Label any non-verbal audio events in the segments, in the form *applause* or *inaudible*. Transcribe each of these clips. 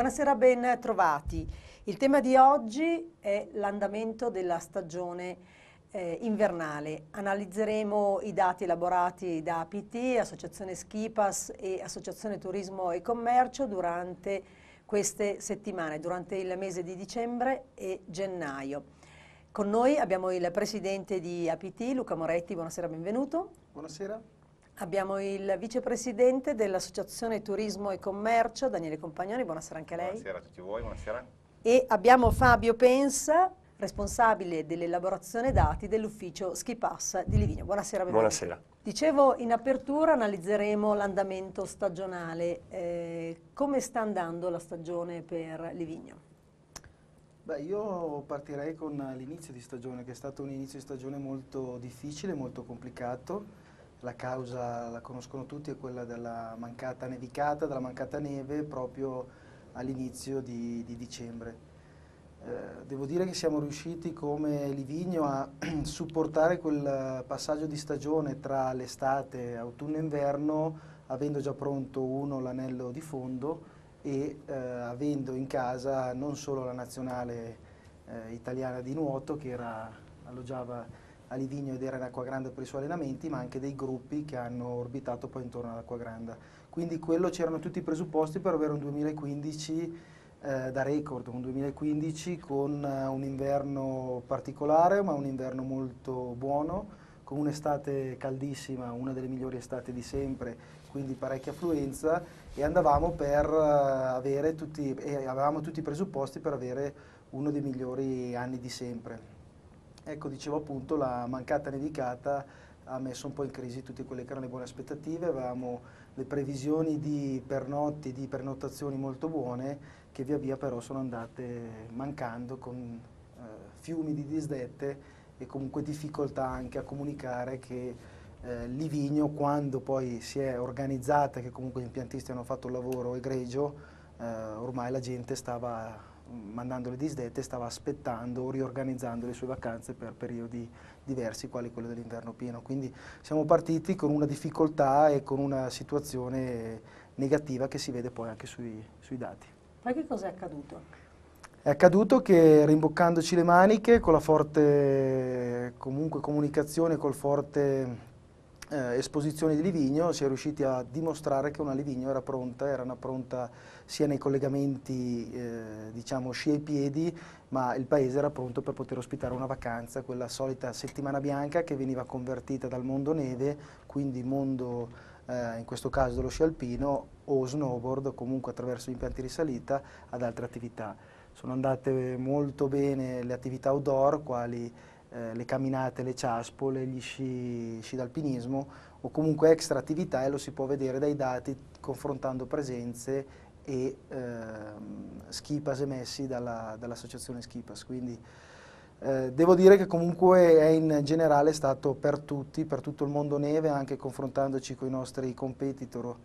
Buonasera, ben trovati. Il tema di oggi è l'andamento della stagione eh, invernale. Analizzeremo i dati elaborati da APT, Associazione Schipas e Associazione Turismo e Commercio durante queste settimane, durante il mese di dicembre e gennaio. Con noi abbiamo il presidente di APT, Luca Moretti, buonasera, benvenuto. Buonasera. Abbiamo il vicepresidente dell'Associazione Turismo e Commercio, Daniele Compagnoni, buonasera anche a lei. Buonasera a tutti voi, buonasera. E abbiamo Fabio Pensa, responsabile dell'elaborazione dati dell'ufficio Schipass di Livigno. Buonasera, benvenuti. Buonasera. Dicevo in apertura analizzeremo l'andamento stagionale. Eh, come sta andando la stagione per Livigno? Beh, io partirei con l'inizio di stagione, che è stato un inizio di stagione molto difficile, molto complicato la causa la conoscono tutti, è quella della mancata nevicata, della mancata neve proprio all'inizio di, di, dicembre. Eh, devo dire che siamo riusciti come Livigno a *clears throat* supportare quel passaggio di stagione tra l'estate, autunno e inverno, avendo già pronto uno l'anello di fondo e eh, avendo in casa non solo la nazionale eh, italiana di nuoto che era, alloggiava a Livigno ed era in Acqua Grande per i suoi allenamenti, ma anche dei gruppi che hanno orbitato poi intorno all'Acqua Grande. Quindi quello c'erano tutti i presupposti per avere un 2015 eh, da record, un 2015 con eh, un inverno particolare, ma un inverno molto buono, con un'estate caldissima, una delle migliori estate di sempre, quindi parecchia affluenza e andavamo per eh, avere tutti, eh, avevamo tutti i presupposti per avere uno dei migliori anni di sempre. Ecco, dicevo appunto, la mancata nevicata ha messo un po' in crisi tutte quelle che erano le buone aspettative, avevamo le previsioni di pernotti, di pernottazioni molto buone, che via via però sono andate mancando con eh, fiumi di disdette e comunque difficoltà anche a comunicare che eh, Livigno, quando poi si è organizzata, che comunque gli impiantisti hanno fatto il lavoro egregio, eh, ormai la gente stava mandando le disdette, stava aspettando, o riorganizzando le sue vacanze per periodi diversi, quali quello dell'inverno pieno. Quindi siamo partiti con una difficoltà e con una situazione negativa che si vede poi anche sui, sui dati. Poi che cosa è accaduto? È accaduto che rimboccandoci le maniche, con la forte comunque, comunicazione, col forte eh, esposizione di Livigno, si è riusciti a dimostrare che una Livigno era pronta, era una pronta sia nei collegamenti eh, diciamo sci e piedi, ma il paese era pronto per poter ospitare una vacanza, quella solita settimana bianca che veniva convertita dal mondo neve, quindi mondo eh, in questo caso dello sci alpino o snowboard, comunque attraverso impianti di salita ad altre attività. Sono andate molto bene le attività outdoor, quali eh, le camminate, le ciaspole, gli sci, sci d'alpinismo o comunque extra attività e lo si può vedere dai dati confrontando presenze e ehm, Schipas emessi dalla, dall'associazione Schipas. Quindi eh, devo dire che comunque è in generale stato per tutti, per tutto il mondo neve, anche confrontandoci con i nostri competitor.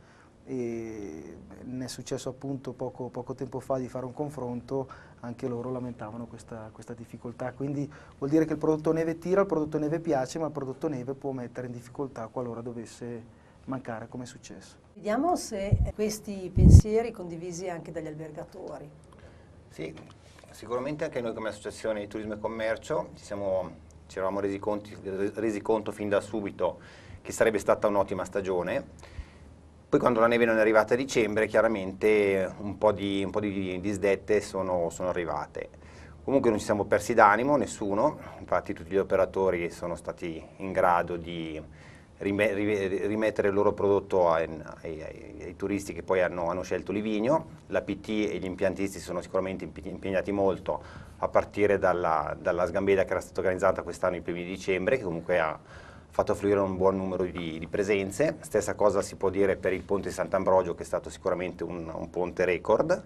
E ne è successo appunto poco, poco, tempo fa di fare un confronto, anche loro lamentavano questa, questa, difficoltà. Quindi vuol dire che il prodotto neve tira, il prodotto neve piace, ma il prodotto neve può mettere in difficoltà qualora dovesse mancare come è successo. Vediamo se questi pensieri condivisi anche dagli albergatori. Sì, sicuramente anche noi come associazione di turismo e commercio ci, siamo, ci eravamo resi, conti, resi conto fin da subito che sarebbe stata un'ottima stagione. Poi quando la neve non è arrivata a dicembre, chiaramente un po' di, un po di disdette sono, sono, arrivate. Comunque non ci siamo persi d'animo, nessuno, infatti tutti gli operatori sono stati in grado di, rimettere il loro prodotto ai, ai, ai, ai turisti che poi hanno, hanno, scelto Livigno. La PT e gli impiantisti sono sicuramente impegnati molto a partire dalla, dalla sgambeda che era stata organizzata quest'anno i primi di dicembre, che comunque ha fatto fluire un buon numero di, di, presenze. Stessa cosa si può dire per il ponte di Sant'Ambrogio, che è stato sicuramente un, un ponte record.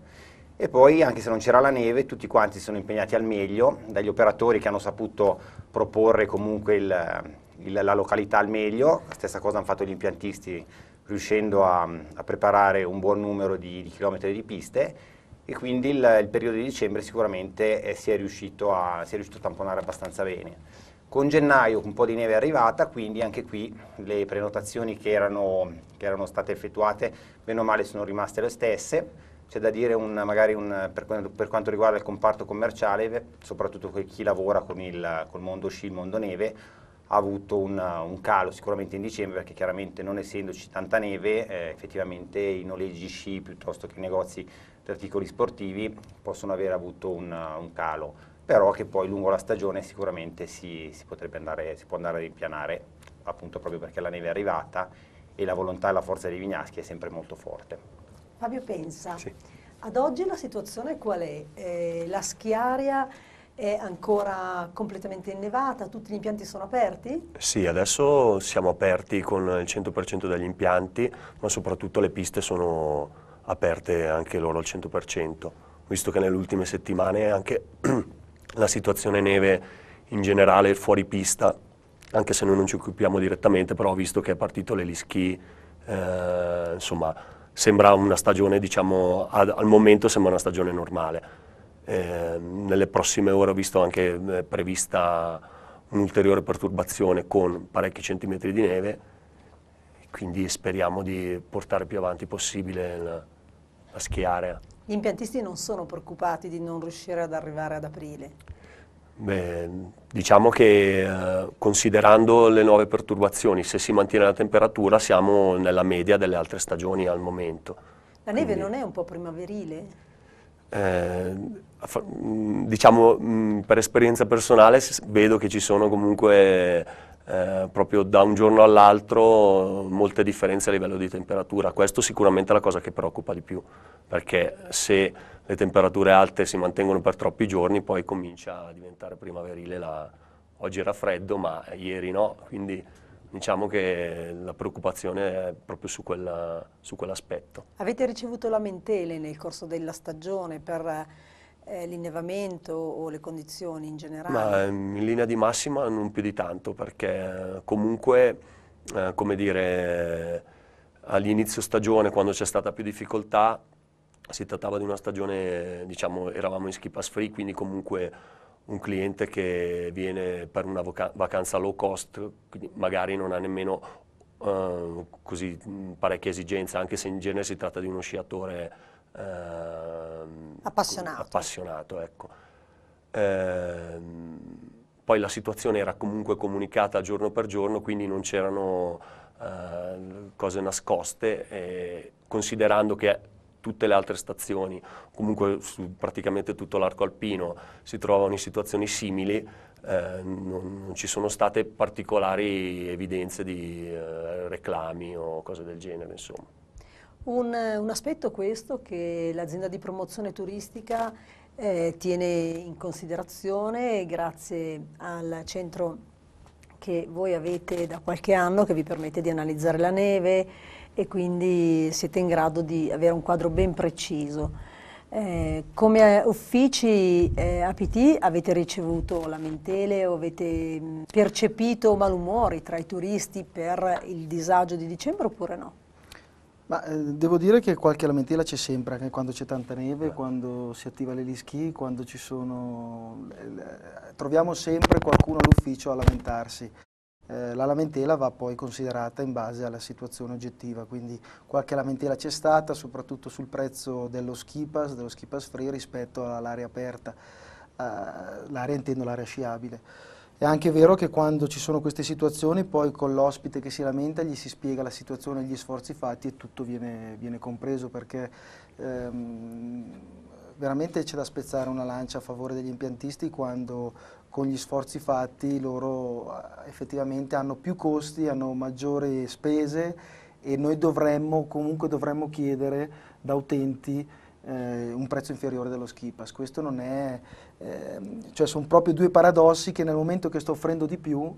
E poi, anche se non c'era la neve, tutti quanti sono impegnati al meglio, dagli operatori che hanno saputo proporre comunque il, il, la località al meglio, stessa cosa hanno fatto gli impiantisti riuscendo a, a preparare un buon numero di, di chilometri di piste e quindi il, il, periodo di dicembre sicuramente eh, si, è a, si, è riuscito a, tamponare abbastanza bene. Con gennaio un po' di neve è arrivata, quindi anche qui le prenotazioni che erano, che erano state effettuate, meno male sono rimaste le stesse. C'è da dire un, magari un, per, per, quanto riguarda il comparto commerciale, soprattutto per chi lavora con il col mondo sci, il mondo neve, ha avuto una, un, calo sicuramente in dicembre perché chiaramente non essendoci tanta neve eh, effettivamente i noleggi sci piuttosto che i negozi di articoli sportivi possono aver avuto un, un, calo però che poi lungo la stagione sicuramente si, si, potrebbe andare, si può andare a ripianare appunto proprio perché la neve è arrivata e la volontà e la forza dei vignaschi è sempre molto forte. Fabio pensa, sì. ad oggi la situazione qual è? Eh, la schiaria è ancora completamente innevata? Tutti gli impianti sono aperti? Sì, adesso siamo aperti con il 100% degli impianti, ma soprattutto le piste sono aperte anche loro al 100%, visto che nelle ultime settimane anche *clears throat* la situazione neve in generale fuori pista, anche se noi non ci occupiamo direttamente, però visto che è partito l'eliski, eh, insomma, sembra una stagione, diciamo, ad, al momento sembra una stagione normale eh, nelle prossime ore ho visto anche eh, prevista un'ulteriore perturbazione con parecchi centimetri di neve, quindi speriamo di portare più avanti possibile la, la schiarea. Gli impiantisti non sono preoccupati di non riuscire ad arrivare ad aprile? Beh, diciamo che eh, considerando le nuove perturbazioni, se si mantiene la temperatura siamo nella media delle altre stagioni al momento. La neve Quindi, non è un po' primaverile? Eh, Mm, diciamo mm, per esperienza personale vedo che ci sono comunque eh, proprio da un giorno all'altro molte differenze a livello di temperatura. Questo sicuramente è la cosa che preoccupa di più, perché se le temperature alte si mantengono per troppi giorni, poi comincia a diventare primaverile la... Oggi era freddo, ma ieri no, quindi diciamo che la preoccupazione è proprio su, quella, su quell'aspetto. Avete ricevuto lamentele nel corso della stagione per eh, l'innevamento o le condizioni in generale? Ma ehm, in linea di massima non più di tanto perché eh, comunque, eh, come dire, all'inizio stagione quando c'è stata più difficoltà si trattava di una stagione, diciamo, eravamo in ski pass free, quindi comunque un cliente che viene per una vacanza low cost, magari non ha nemmeno eh, così parecchia esigenza, anche se in genere si tratta di uno sciatore Ehm, appassionato. appassionato ecco. Ehm, poi la situazione era comunque comunicata giorno per giorno, quindi non c'erano eh, cose nascoste, considerando che tutte le altre stazioni, comunque su praticamente tutto l'arco alpino, si trovano in situazioni simili, eh, non, non, ci sono state particolari evidenze di eh, reclami o cose del genere, insomma. Un, un aspetto questo che l'azienda di promozione turistica eh, tiene in considerazione grazie al centro che voi avete da qualche anno che vi permette di analizzare la neve e quindi siete in grado di avere un quadro ben preciso. Eh, come uffici eh, APT avete ricevuto lamentele o avete percepito malumori tra i turisti per il disagio di dicembre oppure no? Ma eh, devo dire che qualche lamentela c'è sempre, anche quando c'è tanta neve, Beh. quando si attiva l'elischi, quando ci sono... Eh, eh, troviamo sempre qualcuno all'ufficio a lamentarsi. Eh, la lamentela va poi considerata in base alla situazione oggettiva, quindi qualche lamentela c'è stata, soprattutto sul prezzo dello ski pass, dello ski pass free rispetto all'area aperta, l'area intendo l'area sciabile. È anche vero che quando ci sono queste situazioni poi con l'ospite che si lamenta gli si spiega la situazione, gli sforzi fatti e tutto viene, viene compreso perché ehm, veramente c'è da spezzare una lancia a favore degli impiantisti quando con gli sforzi fatti loro eh, effettivamente hanno più costi, hanno maggiori spese e noi dovremmo, comunque dovremmo chiedere da utenti eh, un prezzo inferiore dello ski pass. Questo non è, eh, cioè sono proprio due paradossi che nel momento che sto offrendo di più,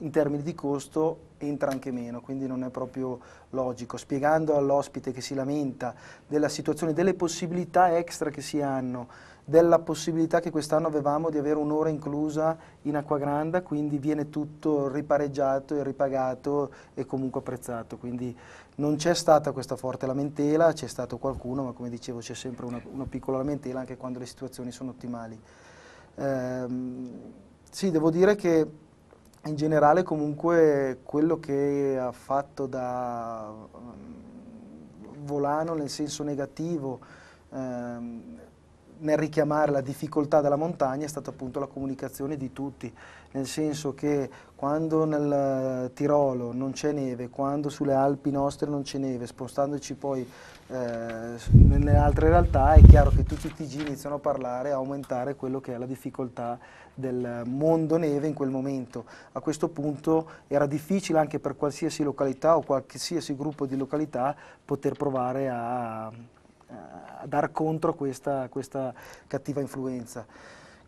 in termini di costo entra anche meno, quindi non è proprio logico. Spiegando all'ospite che si lamenta della situazione, delle possibilità extra che si hanno, della possibilità che quest'anno avevamo di avere un'ora inclusa in acqua Acquagranda, quindi viene tutto ripareggiato e ripagato e comunque apprezzato. Quindi non c'è stata questa forte lamentela, c'è stato qualcuno, ma come dicevo c'è sempre una, una, piccola lamentela anche quando le situazioni sono ottimali. Ehm, sì, devo dire che in generale comunque quello che ha fatto da um, volano nel senso negativo ehm, nel richiamare la difficoltà della montagna è stata appunto la comunicazione di tutti, nel senso che quando nel eh, Tirolo non c'è neve, quando sulle Alpi nostre non c'è neve, spostandoci poi eh, nelle altre realtà è chiaro che tutti i TG iniziano a parlare, a aumentare quello che è la difficoltà del mondo neve in quel momento. A questo punto era difficile anche per qualsiasi località o qualsiasi gruppo di località poter provare a eh, a dar contro questa, questa cattiva influenza.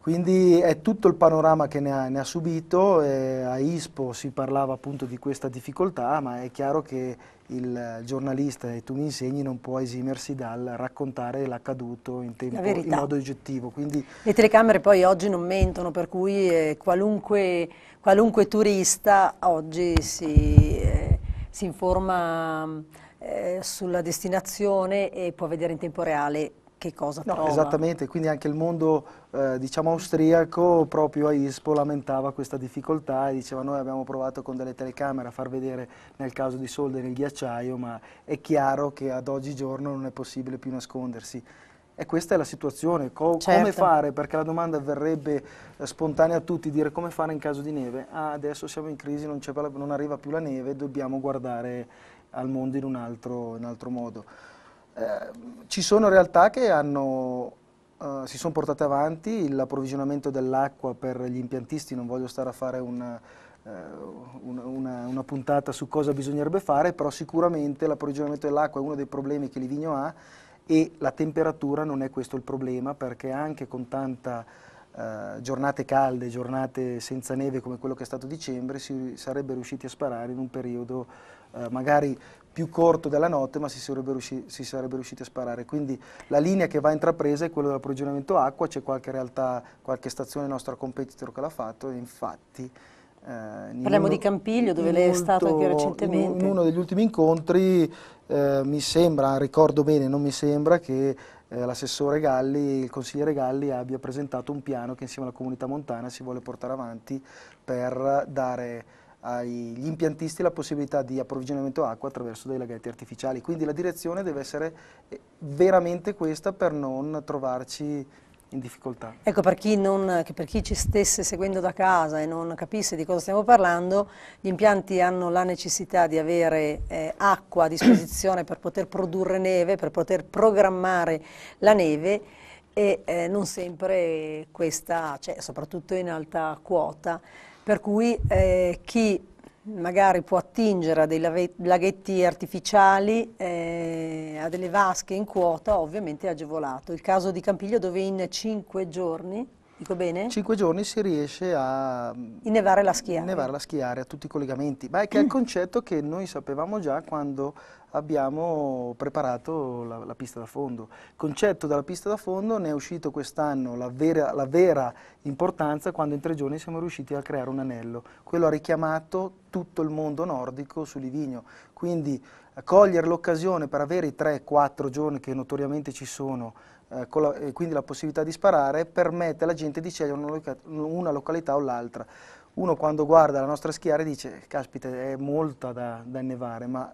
Quindi è tutto il panorama che ne ha, ne ha subito, eh, a Ispo si parlava appunto di questa difficoltà, ma è chiaro che il giornalista, e tu mi insegni, non può esimersi dal raccontare l'accaduto in, tempo, in modo oggettivo. Quindi... Le telecamere poi oggi non mentono, per cui eh, qualunque, qualunque, turista oggi si, eh, si informa eh, sulla destinazione e può vedere in tempo reale che cosa no, trova. Esattamente, quindi anche il mondo eh, diciamo austriaco proprio a ISPO lamentava questa difficoltà e diceva noi abbiamo provato con delle telecamere a far vedere nel caso di Solden nel ghiacciaio ma è chiaro che ad oggigiorno non è possibile più nascondersi. E questa è la situazione, Co certo. come fare? Perché la domanda verrebbe eh, spontanea a tutti, dire come fare in caso di neve? Ah, adesso siamo in crisi, non, non arriva più la neve, dobbiamo guardare al mondo in un altro, in altro modo. Eh, ci sono realtà che hanno, eh, si sono portate avanti, l'approvvigionamento dell'acqua per gli impiantisti, non voglio stare a fare una, eh, una, una puntata su cosa bisognerebbe fare, però sicuramente l'approvvigionamento dell'acqua è uno dei problemi che Livigno ha e la temperatura non è questo il problema perché anche con tanta eh, giornate calde, giornate senza neve come quello che è stato dicembre, si sarebbe riusciti a sparare in un periodo eh, magari più corto della notte, ma si sarebbe, si sarebbe riusciti a sparare. Quindi la linea che va intrapresa è quella dell'approvvigionamento acqua, c'è qualche realtà, qualche stazione nostra competitor che l'ha fatto, infatti... Eh, Parliamo uno, di Campiglio, dove lei è stato anche recentemente. In uno degli ultimi incontri, eh, mi sembra, ricordo bene, non mi sembra che eh, l'assessore Galli, il consigliere Galli abbia presentato un piano che insieme alla comunità montana si vuole portare avanti per dare agli impiantisti la possibilità di approvvigionamento acqua attraverso dei laghetti artificiali. Quindi la direzione deve essere eh, veramente questa per non trovarci in difficoltà. Ecco, per chi, non, per chi, ci stesse seguendo da casa e non capisse di cosa stiamo parlando, gli impianti hanno la necessità di avere eh, acqua a *clears throat* disposizione per poter produrre neve, per poter programmare la neve e eh, non sempre questa, cioè, soprattutto in alta quota, per cui eh, chi magari può attingere a dei laghetti artificiali, eh, a delle vasche in quota, ovviamente è agevolato. Il caso di Campiglio dove in cinque giorni, dico bene? 5 giorni si riesce a... Mm, innevare la schiare. Innevare la schiare a tutti i collegamenti, ma è che è il *clears throat* concetto che noi sapevamo già quando abbiamo preparato la, la, pista da fondo. Concetto della pista da fondo ne è uscito quest'anno la, la vera, importanza quando in tre giorni siamo riusciti a creare un anello. Quello ha richiamato tutto il mondo nordico su Livigno, quindi eh, cogliere l'occasione per avere i 3-4 giorni che notoriamente ci sono eh, la, e quindi la possibilità di sparare permette alla gente di scegliere una, loca una località o l'altra. Uno quando guarda la nostra schiare dice, eh, caspita, è molta da, da innevare, ma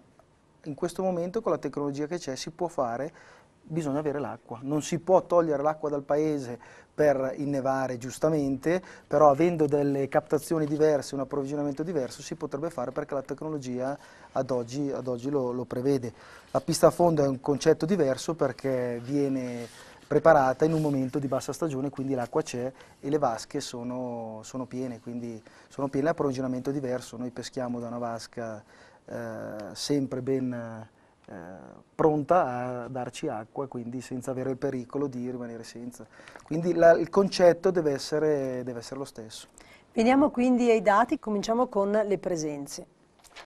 in questo momento con la tecnologia che c'è si può fare, bisogna avere l'acqua. Non si può togliere l'acqua dal paese per innevare giustamente, però avendo delle captazioni diverse, un approvvigionamento diverso, si potrebbe fare perché la tecnologia ad oggi, ad oggi lo, lo prevede. La pista a fondo è un concetto diverso perché viene preparata in un momento di bassa stagione, quindi l'acqua c'è e le vasche sono, sono piene, quindi sono piene a approvvigionamento diverso. Noi peschiamo da una vasca eh, sempre ben eh, pronta a darci acqua, quindi senza avere il pericolo di rimanere senza. Quindi la, il concetto deve essere, deve essere lo stesso. Veniamo quindi ai dati, cominciamo con le presenze.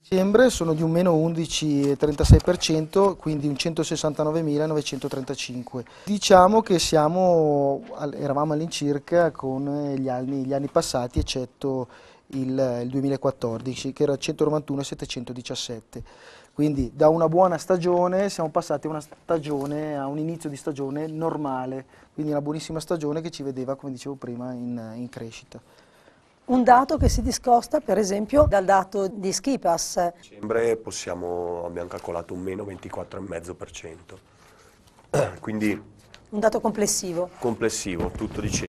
Dicembre sono di un meno 11,36%, quindi un 169.935. Diciamo che siamo, eravamo all'incirca con eh, gli anni, gli anni passati, eccetto il, il 2014 che era 191 717 quindi da una buona stagione siamo passati a, una stagione, a un inizio di stagione normale, quindi una buonissima stagione che ci vedeva, come dicevo prima, in, in crescita. Un dato che si discosta per esempio dal dato di Skipas. A dicembre possiamo, abbiamo calcolato un meno 24,5%, *clears throat* quindi... Un dato complessivo. Complessivo, tutto dicembre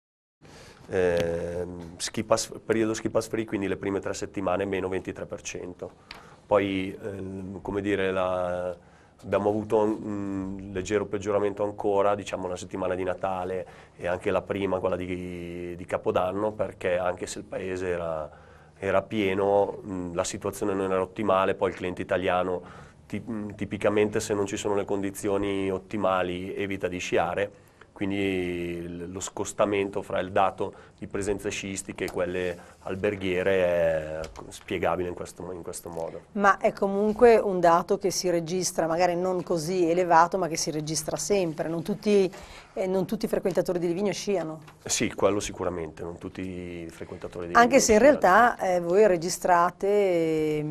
eh, pass, periodo ski pass free, quindi le prime tre settimane meno 23%. Poi, eh, come dire, la, abbiamo avuto un, leggero peggioramento ancora, diciamo la settimana di Natale e anche la prima, quella di, di Capodanno, perché anche se il paese era, era pieno, mh, la situazione non era ottimale, poi il cliente italiano tipicamente se non ci sono le condizioni ottimali evita di sciare quindi lo scostamento fra il dato di presenze sciistiche e quelle alberghiere è spiegabile in questo, in questo, modo. Ma è comunque un dato che si registra, magari non così elevato, ma che si registra sempre, non tutti, eh, non tutti i frequentatori di Livigno sciano. Sì, quello sicuramente, non tutti i frequentatori di Livigno. Anche se in realtà eh, voi registrate eh,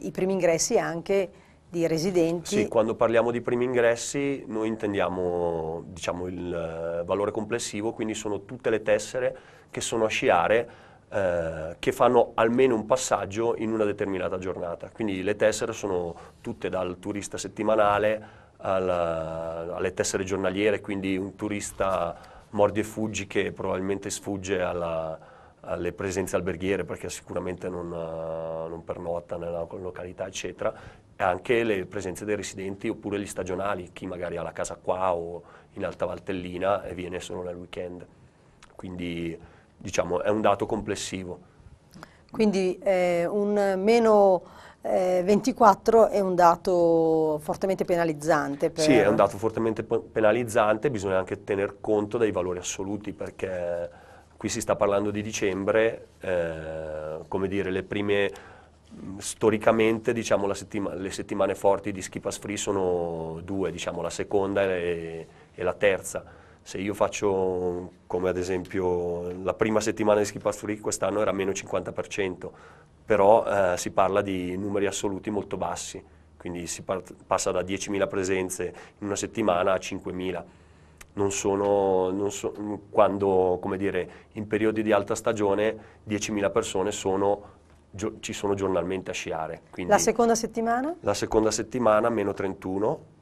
i primi ingressi anche di residenti. Sì, quando parliamo di primi ingressi noi intendiamo diciamo, il eh, valore complessivo, quindi sono tutte le tessere che sono a sciare eh, che fanno almeno un passaggio in una determinata giornata. Quindi le tessere sono tutte dal turista settimanale alla, alle tessere giornaliere, quindi un turista mordi e fuggi che probabilmente sfugge alla, alle presenze alberghiere perché sicuramente non, eh, non pernotta nella località eccetera anche le presenze dei residenti oppure gli stagionali, chi magari ha la casa qua o in Alta Valtellina e viene solo nel weekend. Quindi diciamo è un dato complessivo. Quindi eh, un meno eh, 24 è un dato fortemente penalizzante. Per... Sì, è un dato fortemente penalizzante, bisogna anche tener conto dei valori assoluti perché qui si sta parlando di dicembre, eh, come dire, le prime storicamente diciamo, settima, le settimane forti di Skipas Free sono due, diciamo, la seconda e, e, la terza. Se io faccio come ad esempio la prima settimana di Skipas Free quest'anno era meno 50%, però eh, si parla di numeri assoluti molto bassi, quindi si part- passa da 10.000 presenze in una settimana a 5.000. Non sono, non so, quando, come dire, in periodi di alta stagione 10.000 persone sono gio- ci sono giornalmente a sciare. la seconda settimana? La seconda settimana meno 31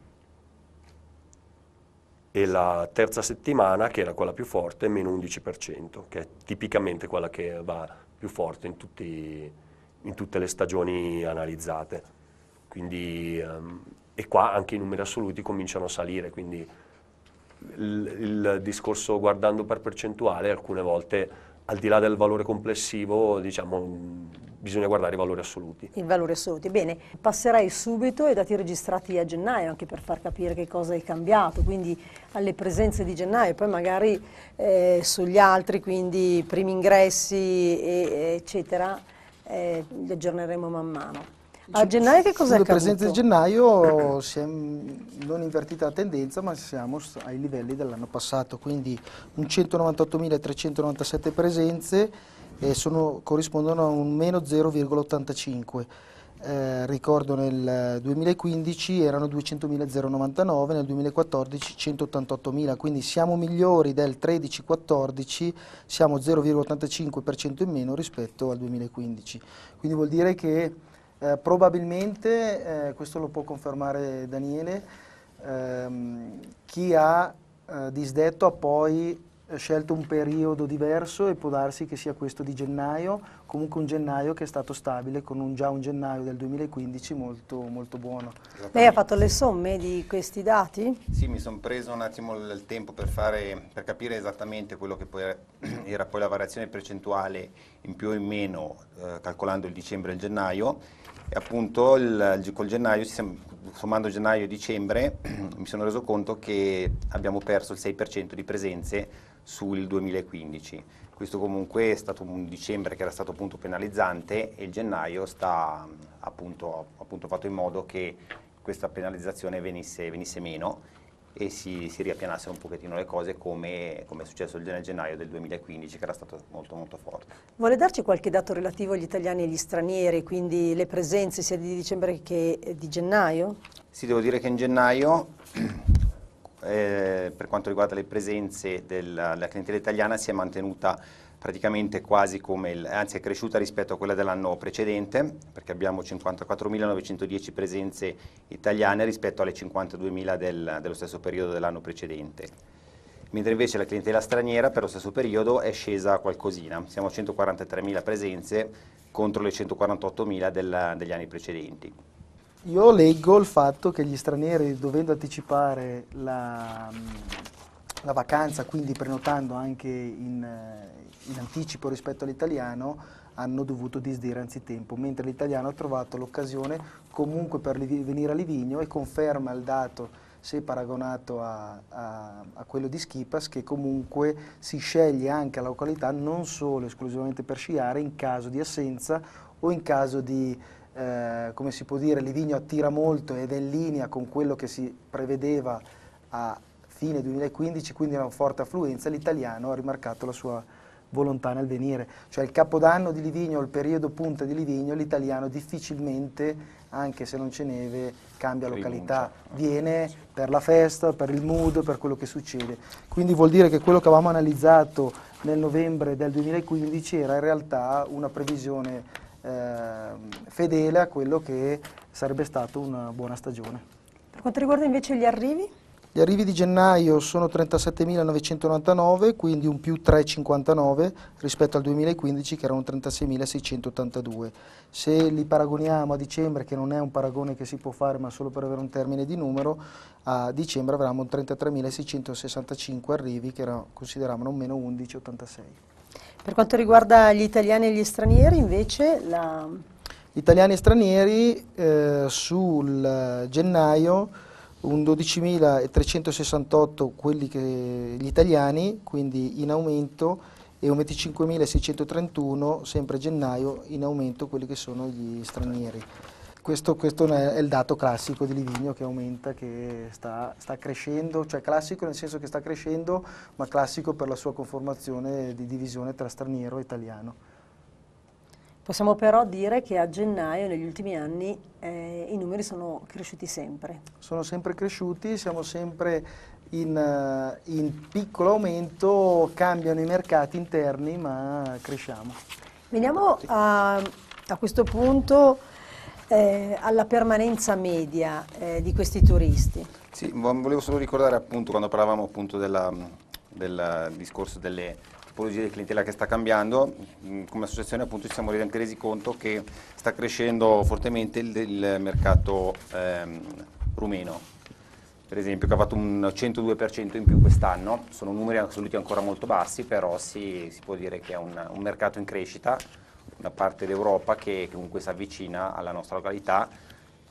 e la terza settimana, che era quella più forte, meno 11%, che è tipicamente quella che va più forte in, tutti, in tutte le stagioni analizzate. Quindi, um, e qua anche i numeri assoluti cominciano a salire, quindi il, il, discorso guardando per percentuale alcune volte al di là del valore complessivo diciamo bisogna guardare i valori assoluti. I valori assoluti, bene. Passerei subito ai dati registrati a gennaio, anche per far capire che cosa è cambiato, quindi alle presenze di gennaio, poi magari eh, sugli altri, quindi primi ingressi, e, eccetera, eh, li aggiorneremo man mano. A gennaio che cosa è accaduto? Sulle presenze di gennaio si è mm, non invertita la tendenza, ma siamo ai livelli dell'anno passato, quindi un 198.397 presenze, eh, sono, corrispondono a un meno 0,85. Eh, ricordo nel 2015 eh, erano 200.099, nel 2014 188.000, quindi siamo migliori del 13-14, siamo 0,85% in meno rispetto al 2015. Quindi vuol dire che eh, probabilmente, eh, questo lo può confermare Daniele, ehm, chi ha eh, disdetto ha poi scelto un periodo diverso e può darsi che sia questo di gennaio, comunque un gennaio che è stato stabile con un, già un gennaio del 2015 molto, molto buono. Lei ha fatto le somme di questi dati? Sì, mi sono preso un attimo il tempo per, fare, per capire esattamente quello che poi era, *clears throat* era poi la variazione percentuale in più o in meno eh, calcolando il dicembre e il gennaio e appunto il, il, col gennaio, sommando gennaio e dicembre *clears throat* mi sono reso conto che abbiamo perso il 6% di presenze sul 2015. Questo comunque è stato un dicembre che era stato appunto penalizzante e il gennaio sta mm, appunto, appunto fatto in modo che questa penalizzazione venisse, venisse meno e si, si, riappianassero un pochettino le cose come, come, è successo il gennaio del 2015 che era stato molto molto forte. Vuole darci qualche dato relativo agli italiani e agli stranieri, quindi le presenze sia di dicembre che di gennaio? Sì, devo dire che in gennaio *clears throat* Eh, per quanto riguarda le presenze della, clientela italiana si è mantenuta praticamente quasi come, il, anzi è cresciuta rispetto a quella dell'anno precedente, perché abbiamo 54.910 presenze italiane rispetto alle 52.000 del, dello stesso periodo dell'anno precedente. Mentre invece la clientela straniera per lo stesso periodo è scesa qualcosina, siamo a 143.000 presenze contro le 148.000 degli anni precedenti io leggo il fatto che gli stranieri, dovendo anticipare la, la vacanza, quindi prenotando anche in, eh, in anticipo rispetto all'italiano, hanno dovuto disdire anzitempo, mentre l'italiano ha trovato l'occasione comunque per venire a Livigno e conferma il dato se paragonato a, a, a, quello di Schipas, che comunque si sceglie anche la località non solo esclusivamente per sciare in caso di assenza o in caso di eh, come si può dire, Livigno attira molto ed è in linea con quello che si prevedeva a fine 2015, quindi una forte affluenza, l'italiano ha rimarcato la sua volontà nel venire. Cioè il capodanno di Livigno, il periodo punta di Livigno, l'italiano difficilmente, anche se non c'è neve, cambia località. Viene per la festa, per il mood, per quello che succede. Quindi vuol dire che quello che avevamo analizzato nel novembre del 2015 era in realtà una previsione eh, fedele a quello che sarebbe stata una buona stagione. Per quanto riguarda invece gli arrivi? Gli arrivi di gennaio sono 37.999, quindi un più 3,59 rispetto al 2015 che erano 36.682. Se li paragoniamo a dicembre, che non è un paragone che si può fare ma solo per avere un termine di numero, a dicembre avevamo 33.665 arrivi che consideravano un meno 11,86. Per quanto riguarda gli italiani e gli stranieri invece la... Gli italiani e stranieri eh, sul gennaio un 12.368 quelli che, gli italiani, quindi in aumento, e un 25.631 sempre a gennaio in aumento quelli che sono gli stranieri. Questo, questo, è il dato classico di Livigno che aumenta, che sta, sta, crescendo, cioè classico nel senso che sta crescendo, ma classico per la sua conformazione di divisione tra straniero e italiano. Possiamo però dire che a gennaio, negli ultimi anni, eh, i numeri sono cresciuti sempre. Sono sempre cresciuti, siamo sempre in, eh, in piccolo aumento, cambiano i mercati interni, ma cresciamo. Veniamo a, a questo punto eh, alla permanenza media eh, di questi turisti. Sì, volevo solo ricordare appunto quando parlavamo appunto della, del discorso delle tipologie di clientela che sta cambiando, mm, come associazione appunto ci siamo anche resi conto che sta crescendo fortemente il, il mercato ehm, rumeno, per esempio, che ha fatto un 102% in più quest'anno, sono numeri assoluti ancora molto bassi, però si, si può dire che è un, un mercato in crescita da parte d'Europa che comunque si avvicina alla nostra località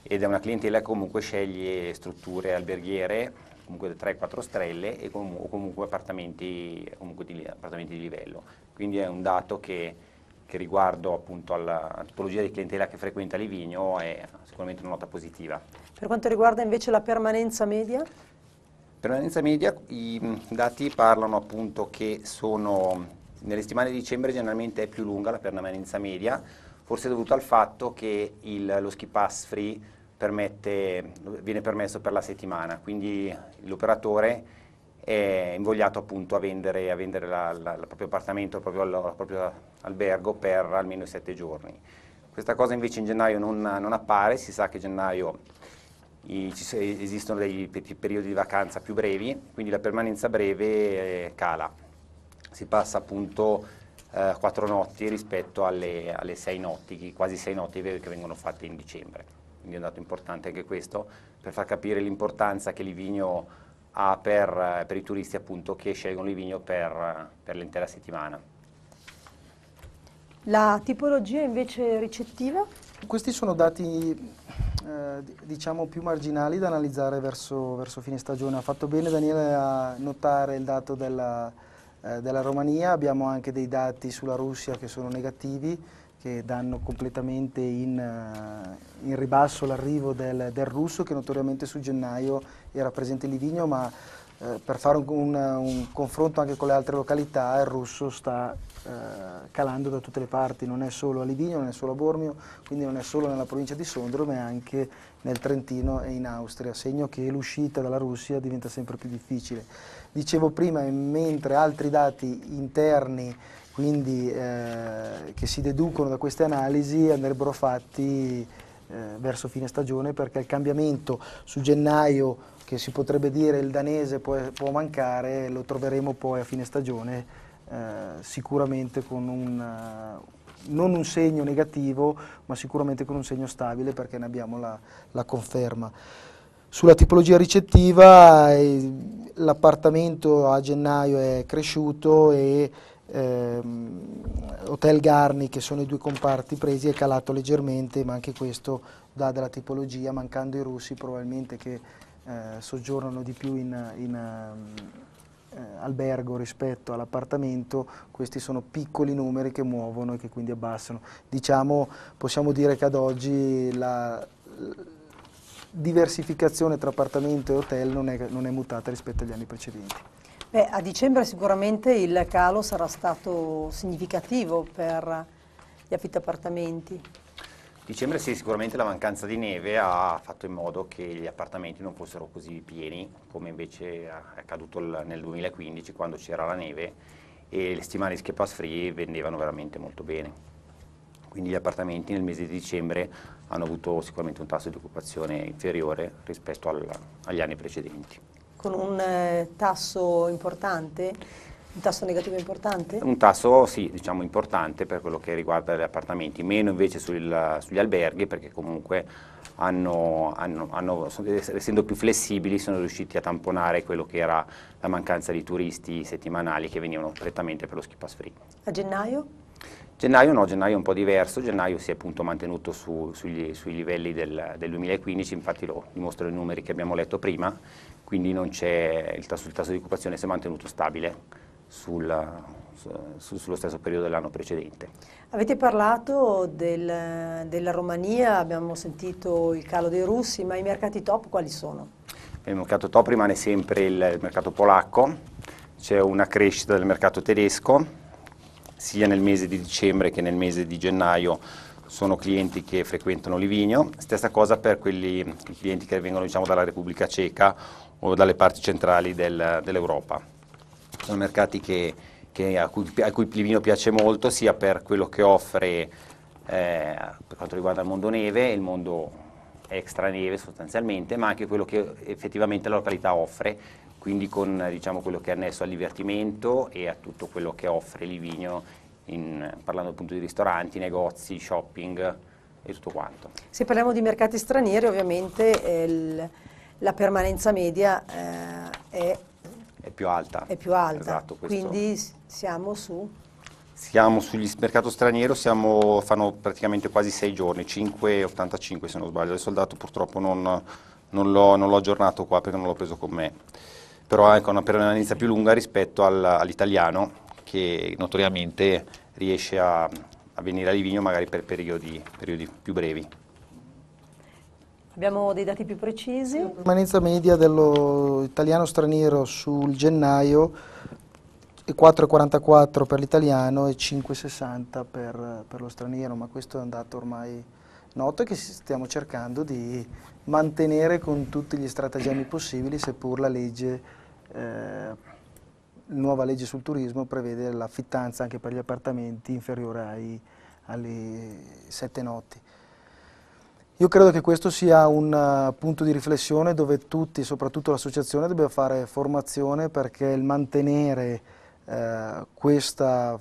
ed è una clientela che comunque sceglie strutture alberghiere, comunque da 3-4 stelle e com o comunque, appartamenti, comunque di, appartamenti, di, livello. Quindi è un dato che, che riguardo appunto alla tipologia di clientela che frequenta Livigno è sicuramente una nota positiva. Per quanto riguarda invece la permanenza media? permanenza media i dati parlano appunto che sono nelle settimane di dicembre generalmente è più lunga la permanenza media, forse dovuto al fatto che il, lo ski pass free permette, viene permesso per la settimana, quindi l'operatore è invogliato appunto a vendere, a vendere la, la, il proprio appartamento, il proprio, il proprio, albergo per almeno sette giorni. Questa cosa invece in gennaio non, non appare, si sa che gennaio i, ci, esistono dei periodi di vacanza più brevi, quindi la permanenza breve eh, cala si passa appunto eh, quattro notti rispetto alle, alle sei notti, quasi sei notti che vengono fatte in dicembre. Quindi è un dato importante anche questo per far capire l'importanza che Livigno ha per, per, i turisti appunto che scelgono Livigno per, per l'intera settimana. La tipologia invece ricettiva? Questi sono dati eh, diciamo più marginali da analizzare verso, verso fine stagione. Ha fatto bene Daniele a notare il dato della, eh, della Romania, abbiamo anche dei dati sulla Russia che sono negativi, che danno completamente in, uh, in ribasso l'arrivo del, del, russo che notoriamente su gennaio era presente in Livigno, ma eh, per fare un, un, un, confronto anche con le altre località, il russo sta eh, calando da tutte le parti, non è solo a Livigno, non è solo a Bormio, quindi non è solo nella provincia di Sondrio, ma è anche nel Trentino e in Austria, segno che l'uscita dalla Russia diventa sempre più difficile. Dicevo prima, mentre altri dati interni quindi, eh, che si deducono da queste analisi andrebbero fatti eh, verso fine stagione perché il cambiamento su gennaio che si potrebbe dire il danese può, può mancare, lo troveremo poi a fine stagione eh, sicuramente con un, eh, non un segno negativo, ma sicuramente con un segno stabile perché ne abbiamo la, la conferma. Sulla tipologia ricettiva eh, l'appartamento a gennaio è cresciuto e ehm, Hotel Garni, che sono i due comparti presi, è calato leggermente, ma anche questo dà della tipologia, mancando i russi probabilmente che eh, soggiornano di più in, in ehm, eh, albergo rispetto all'appartamento, questi sono piccoli numeri che muovono e che quindi abbassano. Diciamo, possiamo dire che ad oggi la diversificazione tra appartamento e hotel non è, non è mutata rispetto agli anni precedenti. Beh, a dicembre sicuramente il calo sarà stato significativo per gli appartamenti. Dicembre sì, sicuramente la mancanza di neve ha fatto in modo che gli appartamenti non fossero così pieni come invece è accaduto nel 2015 quando c'era la neve e le stimali Skip Pass Free vendevano veramente molto bene. Quindi gli appartamenti nel mese di dicembre hanno avuto sicuramente un tasso di occupazione inferiore rispetto al, agli anni precedenti. Con un eh, tasso importante? Un tasso negativo importante? Un tasso sì, diciamo importante per quello che riguarda gli appartamenti, meno invece sul, sugli alberghi perché comunque hanno, hanno, hanno, essendo più flessibili sono riusciti a tamponare quello che era la mancanza di turisti settimanali che venivano prettamente per lo ski pass free. A gennaio? Gennaio no, gennaio è un po' diverso, gennaio si è appunto mantenuto su, sugli, sui livelli del, del 2015, infatti lo dimostrano i numeri che abbiamo letto prima, quindi il tasso, il tasso di occupazione si è mantenuto stabile sulla, su, sullo stesso periodo dell'anno precedente. Avete parlato del, della Romania, abbiamo sentito il calo dei russi, ma i mercati top quali sono? Il mercato top rimane sempre il mercato polacco, c'è una crescita del mercato tedesco, sia nel mese di dicembre che nel mese di gennaio sono clienti che frequentano Livigno, stessa cosa per quelli, clienti che vengono diciamo, dalla Repubblica Ceca o dalle parti centrali del, dell'Europa sono mercati che, che a, cui, a, cui, Plivino piace molto sia per quello che offre eh, per quanto riguarda il mondo neve e il mondo extra neve sostanzialmente, ma anche quello che effettivamente la località offre, quindi con diciamo, quello che è annesso al divertimento e a tutto quello che offre Livigno, in, parlando appunto di ristoranti, negozi, shopping e tutto quanto. Se parliamo di mercati stranieri ovviamente eh, il, la permanenza media eh, è è più alta. È più alta, esatto, quindi siamo su? Siamo sugli mercato straniero, siamo, fanno praticamente quasi 6 giorni, 5,85 se non sbaglio. il soldato purtroppo non, non l'ho aggiornato qua perché non l'ho preso con me. Però ecco, una permanenza più lunga rispetto al, all'italiano che notoriamente riesce a, a venire a Livigno magari per periodi, periodi più brevi. Abbiamo dei dati più precisi? La permanenza media dello italiano straniero sul gennaio è 4,44 per l'italiano e 5,60 per, per, lo straniero, ma questo è un dato ormai noto che stiamo cercando di mantenere con tutti gli stratagemmi possibili, seppur la legge, eh, nuova legge sul turismo prevede l'affittanza anche per gli appartamenti inferiore ai, alle sette notti. Io credo che questo sia un eh, punto di riflessione dove tutti, soprattutto l'associazione, dobbiamo fare formazione perché il mantenere eh, questa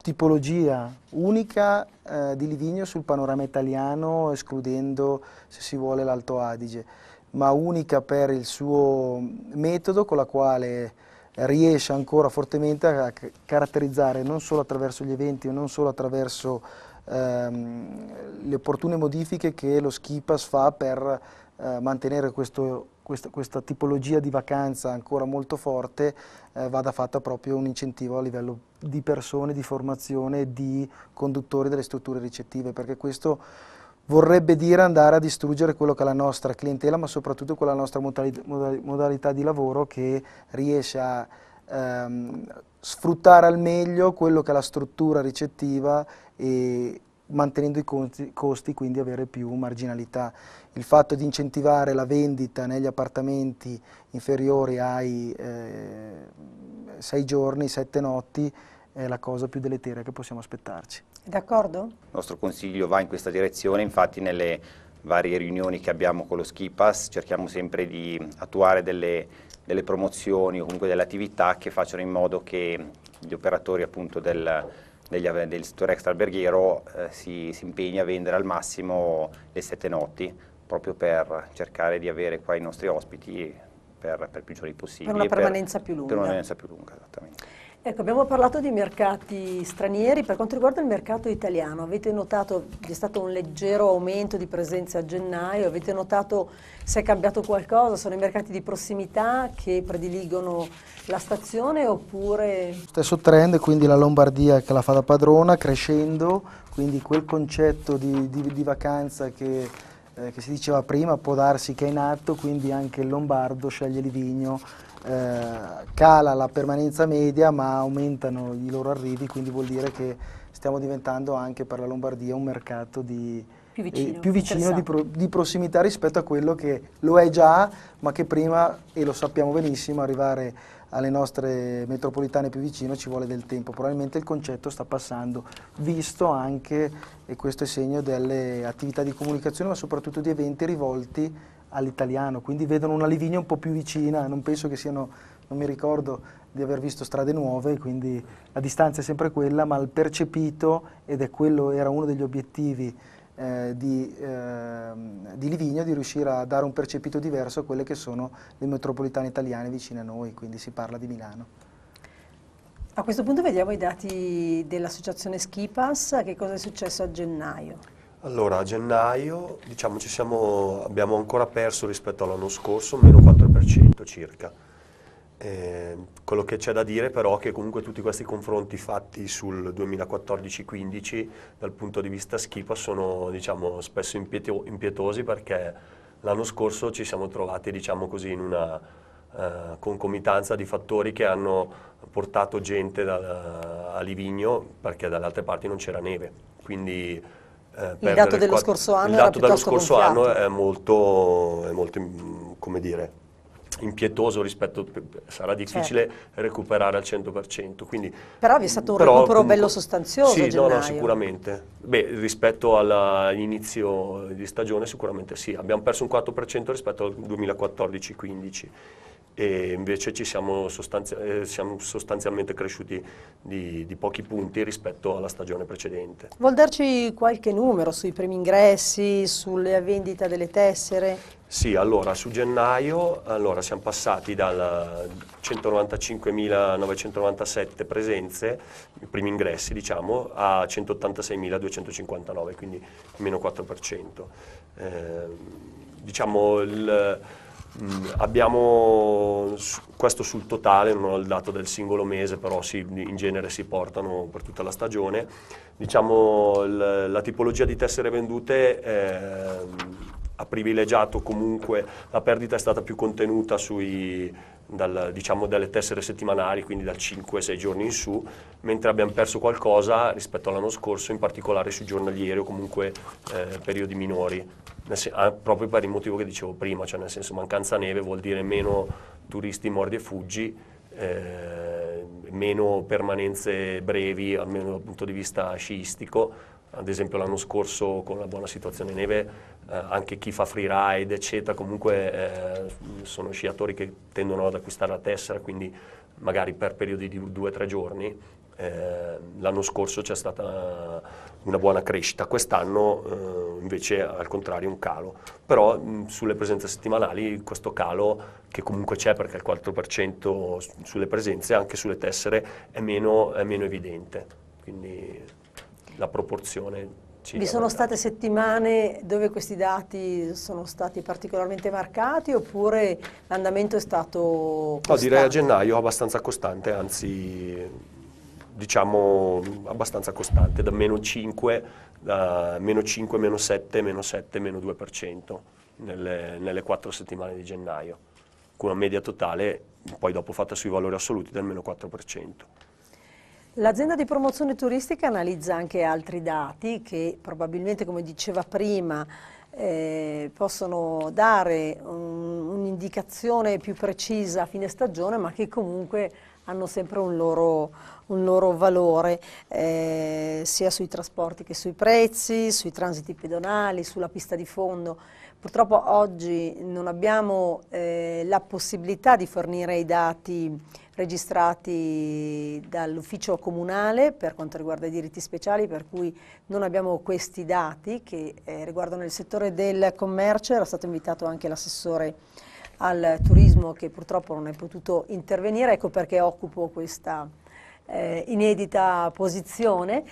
tipologia unica eh, di Livigno sul panorama italiano, escludendo se si vuole l'Alto Adige, ma unica per il suo metodo con la quale riesce ancora fortemente a caratterizzare non solo attraverso gli eventi, non solo attraverso ehm, le opportune modifiche che lo Schipas fa per eh, mantenere questo, questa, questa, tipologia di vacanza ancora molto forte, eh, vada fatta proprio un incentivo a livello di persone, di formazione, di conduttori delle strutture ricettive, perché questo vorrebbe dire andare a distruggere quello che è la nostra clientela, ma soprattutto quella nostra modalità di lavoro che riesce a ehm, sfruttare al meglio quello che è la struttura ricettiva e mantenendo i costi, quindi avere più marginalità. Il fatto di incentivare la vendita negli appartamenti inferiori ai eh, sei giorni, sette notti, è la cosa più deleteria che possiamo aspettarci. D'accordo? Il nostro consiglio va in questa direzione, infatti nelle varie riunioni che abbiamo con lo Skipas cerchiamo sempre di attuare delle, delle promozioni o comunque delle attività che facciano in modo che gli operatori appunto del degli, del settore extra alberghiero eh, si, si, impegna a vendere al massimo le sette notti, proprio per cercare di avere qua i nostri ospiti per, per più giorni possibili. Per una permanenza per, più lunga. Per una permanenza più lunga, esattamente. Ecco, abbiamo parlato di mercati stranieri, per quanto riguarda il mercato italiano, avete notato che c'è stato un leggero aumento di presenza a gennaio, avete notato se è cambiato qualcosa, sono i mercati di prossimità che prediligono la stazione oppure... Stesso trend, quindi la Lombardia che la fa da padrona, crescendo, quindi quel concetto di, di, di vacanza che eh, che si diceva prima, può darsi che è in atto, quindi anche il Lombardo sceglie il vigno, eh, cala la permanenza media ma aumentano i loro arrivi, quindi vuol dire che stiamo diventando anche per la Lombardia un mercato di, più eh, vicino, eh, più vicino di, pro, di, prossimità rispetto a quello che lo è già, ma che prima, e lo sappiamo benissimo, arrivare alle nostre metropolitane più vicine ci vuole del tempo, probabilmente il concetto sta passando, visto anche, e questo è segno, delle attività di comunicazione ma soprattutto di eventi rivolti all'italiano, quindi vedono una Livigna un po' più vicina, non penso che siano, non mi ricordo di aver visto strade nuove, quindi la distanza è sempre quella, ma il percepito, ed è quello, era uno degli obiettivi eh, di, eh, di, Livigno di riuscire a dare un percepito diverso a quelle che sono le metropolitane italiane vicine a noi, quindi si parla di Milano. A questo punto vediamo i dati dell'associazione Schipas, che cosa è successo a gennaio? Allora, a gennaio diciamo, siamo, abbiamo ancora perso rispetto all'anno scorso, meno 4% circa eh, quello che c'è da dire però è che comunque tutti questi confronti fatti sul 2014-15 dal punto di vista schifo sono diciamo, spesso impieto impietosi perché l'anno scorso ci siamo trovati diciamo così, in una eh, concomitanza di fattori che hanno portato gente da, a Livigno perché dalle altre parti non c'era neve. Quindi, eh, il dato dello, quattro, scorso, anno il dato dello scorso anno è molto, è molto mm, come dire, impietoso rispetto, sarà difficile certo. recuperare al 100%. Quindi, però vi è stato un però, recupero comunque, bello sostanzioso. Sì, no, no, sicuramente. Beh, rispetto all'inizio di stagione sicuramente sì, abbiamo perso un 4% rispetto al 2014-15 e invece ci siamo, sostanzi eh, siamo sostanzialmente cresciuti di, di, pochi punti rispetto alla stagione precedente. Vuol darci qualche numero sui primi ingressi, sulla vendita delle tessere? Sì, allora su gennaio allora, siamo passati dal 195.997 presenze, i primi ingressi diciamo, a 186.259, quindi meno 4%. Eh, diciamo il, mh, abbiamo questo sul totale, non ho il dato del singolo mese, però si, in genere si portano per tutta la stagione. Diciamo l, la tipologia di tessere vendute... Eh, ha privilegiato comunque, la perdita è stata più contenuta sui, dal, diciamo, dalle tessere settimanali, quindi dal 5-6 giorni in su, mentre abbiamo perso qualcosa rispetto all'anno scorso, in particolare sui giornalieri o comunque eh, periodi minori, se- ah, proprio per il motivo che dicevo prima, cioè nel senso mancanza neve vuol dire meno turisti mordi e fuggi, eh, meno permanenze brevi, almeno dal punto di vista sciistico, ad esempio l'anno scorso con la buona situazione neve eh, anche chi fa freeride eccetera comunque eh, sono sciatori che tendono ad acquistare la tessera quindi magari per periodi di due o tre giorni eh, l'anno scorso c'è stata una buona crescita, quest'anno eh, invece al contrario un calo, però mh, mm, sulle presenze settimanali questo calo che comunque c'è perché il 4% sulle presenze anche sulle tessere è meno, è meno evidente. Quindi la proporzione ci Vi sono state settimane dove questi dati sono stati particolarmente marcati oppure l'andamento è stato costante? No, direi a gennaio abbastanza costante, anzi diciamo abbastanza costante, da meno 5, da meno 5, meno 7, meno 7, meno 2% nelle, nelle quattro settimane di gennaio, con una media totale poi dopo fatta sui valori assoluti del meno 4%. L'azienda di promozione turistica analizza anche altri dati che probabilmente, come diceva prima, eh, possono dare un'indicazione un più precisa a fine stagione, ma che comunque hanno sempre un loro, un loro valore, eh, sia sui trasporti che sui prezzi, sui transiti pedonali, sulla pista di fondo. Purtroppo oggi non abbiamo eh, la possibilità di fornire i dati registrati dall'ufficio comunale per quanto riguarda i diritti speciali, per cui non abbiamo questi dati che eh, riguardano il settore del commercio, era stato invitato anche l'assessore al turismo che purtroppo non è potuto intervenire, ecco perché occupo questa eh, inedita posizione,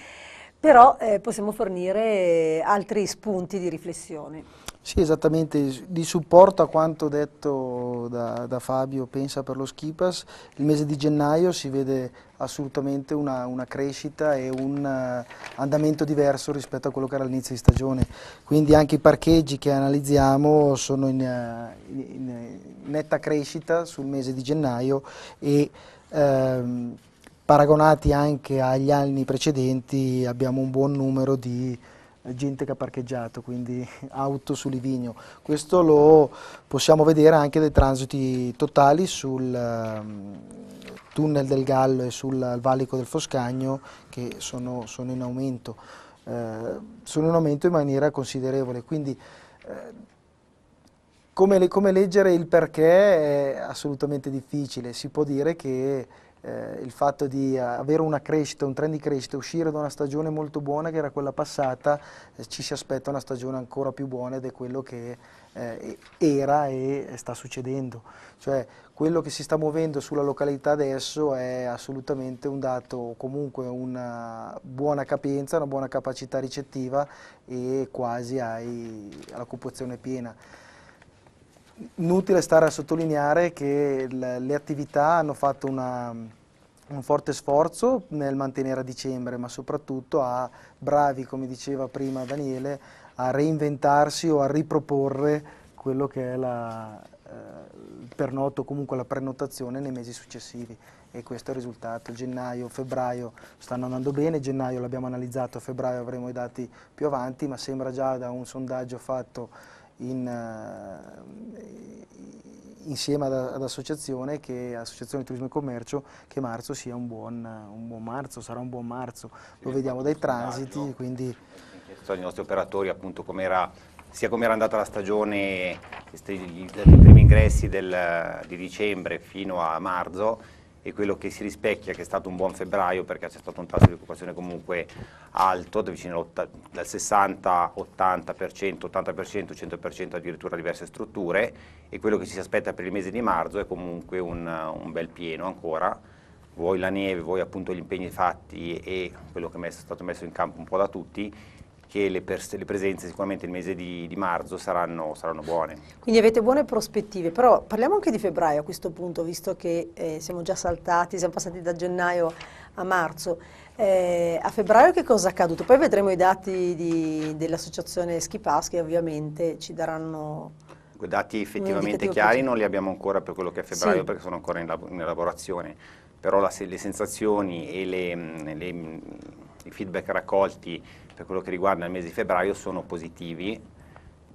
però eh, possiamo fornire eh, altri spunti di riflessione. Sì, esattamente, di supporto a quanto detto da, da Fabio pensa per lo Skipas, il mese di gennaio si vede assolutamente una, una, crescita e un eh, andamento diverso rispetto a quello che era all'inizio di stagione, quindi anche i parcheggi che analizziamo sono in, eh, in, in netta crescita sul mese di gennaio e ehm, paragonati anche agli anni precedenti abbiamo un buon numero di gente che ha parcheggiato, quindi *laughs* auto su Livigno. Questo lo possiamo vedere anche dai transiti totali sul ehm, tunnel del Gallo e sul valico del Foscagno che sono, sono in aumento, eh, sono in aumento in maniera considerevole. Quindi, eh, come, come, leggere il perché è assolutamente difficile, si può dire che eh, il fatto di eh, avere una crescita, un trend di crescita, uscire da una stagione molto buona che era quella passata, eh, ci si aspetta una stagione ancora più buona ed è quello che eh, era e sta succedendo. Cioè, quello che si sta muovendo sulla località adesso è assolutamente un dato, comunque una buona capienza, una buona capacità ricettiva e quasi hai l'occupazione piena. Inutile stare a sottolineare che le attività hanno fatto una, un forte sforzo nel mantenere a dicembre, ma soprattutto a bravi, come diceva prima Daniele, a reinventarsi o a riproporre quello che è la, eh, pernoto, comunque la prenotazione nei mesi successivi e questo è il risultato. Gennaio, febbraio stanno andando bene, gennaio l'abbiamo analizzato, a febbraio avremo i dati più avanti, ma sembra già da un sondaggio fatto in, eh, insieme ad, ad associazione, che, associazione di Turismo e Commercio che marzo sia un buon, un buon marzo, sarà un buon marzo, lo sì, vediamo dai transiti. Quindi... Sono i nostri operatori appunto come era sia come era andata la stagione i primi ingressi del, di dicembre fino a marzo e quello che si rispecchia che è stato un buon febbraio perché c'è stato un tasso di occupazione comunque alto, vicino dal 60, 80%, 80%, 100% addirittura diverse strutture e quello che ci si aspetta per il mese di marzo è comunque un, un bel pieno ancora, voi la neve, voi appunto gli impegni fatti e quello che è stato messo in campo un po' da tutti, che le, le presenze sicuramente il mese di, di marzo saranno, saranno, buone. Quindi avete buone prospettive, però parliamo anche di febbraio a questo punto, visto che eh, siamo già saltati, siamo passati da gennaio a marzo. Eh, a febbraio che cosa è accaduto? Poi vedremo i dati dell'associazione Schipas che ovviamente ci daranno... Dati effettivamente chiari non li abbiamo ancora per quello che è febbraio sì. perché sono ancora in, in elaborazione, però la, se, le sensazioni e le, le, i feedback raccolti per quello che riguarda il mese di febbraio sono positivi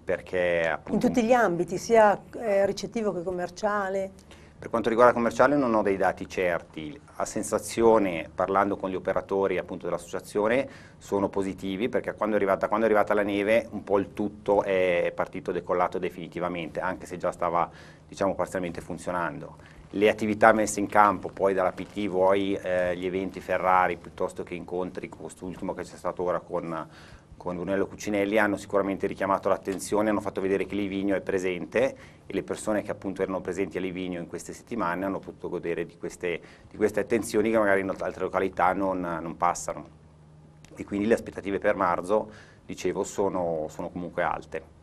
perché appunto... In tutti gli ambiti, sia eh, ricettivo che commerciale? Per quanto riguarda il commerciale non ho dei dati certi, a sensazione parlando con gli operatori appunto dell'associazione sono positivi perché quando è, arrivata, quando è, arrivata, la neve un po' il tutto è partito decollato definitivamente anche se già stava diciamo parzialmente funzionando le attività messe in campo, poi dalla PT vuoi eh, gli eventi Ferrari piuttosto che incontri, quest'ultimo che c'è stato ora con, con Brunello Cucinelli, hanno sicuramente richiamato l'attenzione, hanno fatto vedere che Livigno è presente e le persone che appunto erano presenti a Livigno in queste settimane hanno potuto godere di queste, di queste attenzioni che magari in altre località non, non passano. E quindi le aspettative per marzo, dicevo, sono, sono comunque alte.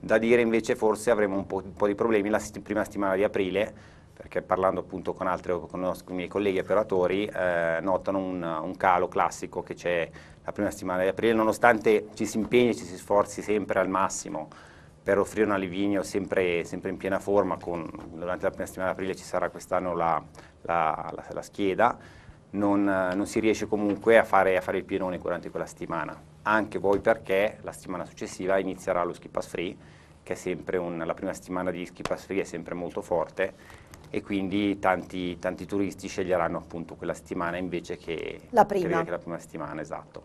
Da dire invece forse avremo un po', un po di problemi la prima settimana di aprile, perché parlando appunto con altri, con, i miei colleghi operatori, eh, notano un, un, calo classico che c'è la prima settimana di aprile, nonostante ci si impegni, ci si sforzi sempre al massimo per offrire un Livigno sempre, sempre in piena forma, con, durante la prima settimana di aprile ci sarà quest'anno la, la, la, la, scheda, non, non, si riesce comunque a fare, a fare il pienone durante quella settimana, anche poi perché la settimana successiva inizierà lo skip pass free, che è sempre un, la prima settimana di skip pass free è sempre molto forte, e quindi tanti, tanti turisti sceglieranno appunto quella settimana invece che la prima, che la prima settimana, esatto.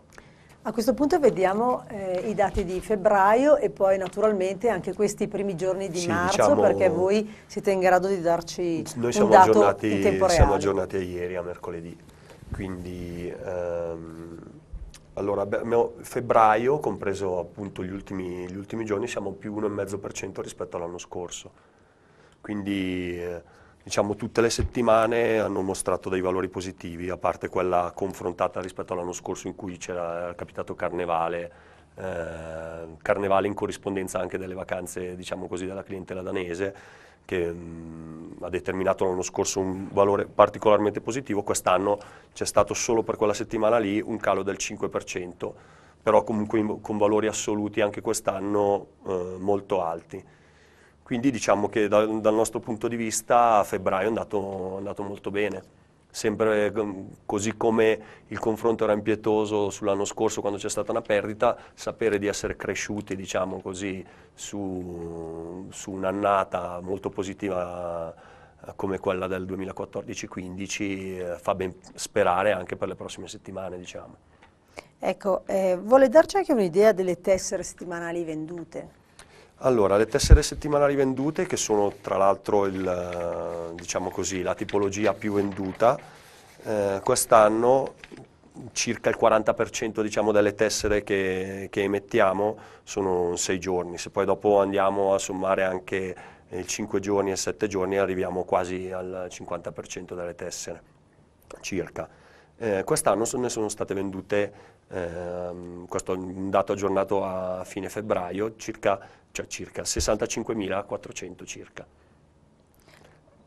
A questo punto vediamo eh, i dati di febbraio e poi naturalmente anche questi primi giorni di sì, marzo diciamo, perché voi siete in grado di darci noi siamo un dato in tempo reale. Siamo aggiornati a ieri, a mercoledì, quindi ehm, allora febbraio compreso appunto gli ultimi, gli ultimi giorni siamo più 1,5% rispetto all'anno scorso, quindi... Eh, diciamo, tutte le settimane hanno mostrato dei valori positivi, a parte quella confrontata rispetto all'anno scorso in cui c'era capitato Carnevale, eh, Carnevale in corrispondenza anche delle vacanze diciamo così, della clientela danese, che mh, mm, ha determinato l'anno scorso un valore particolarmente positivo, quest'anno c'è stato solo per quella settimana lì un calo del 5% però comunque in, con valori assoluti anche quest'anno eh, molto alti. Quindi diciamo che dal, dal nostro punto di vista a febbraio è andato, è andato molto bene sempre ehm, così come il confronto era impietoso sull'anno scorso quando c'è stata una perdita, sapere di essere cresciuti diciamo così, su, su un'annata molto positiva eh, come quella del 2014-15 eh, fa ben sperare anche per le prossime settimane. Diciamo. Ecco, eh, vuole darci anche un'idea delle tessere settimanali vendute? Allora, le tessere settimanali vendute, che sono tra l'altro eh, diciamo la tipologia più venduta, eh, quest'anno circa il 40% diciamo, delle tessere che, che emettiamo sono sei giorni, se poi dopo andiamo a sommare anche i 5 giorni e 7 giorni arriviamo quasi al 50% delle tessere, circa. Eh, quest'anno ne sono state vendute eh, questo è un dato aggiornato a fine febbraio, circa, cioè circa 65.400 circa.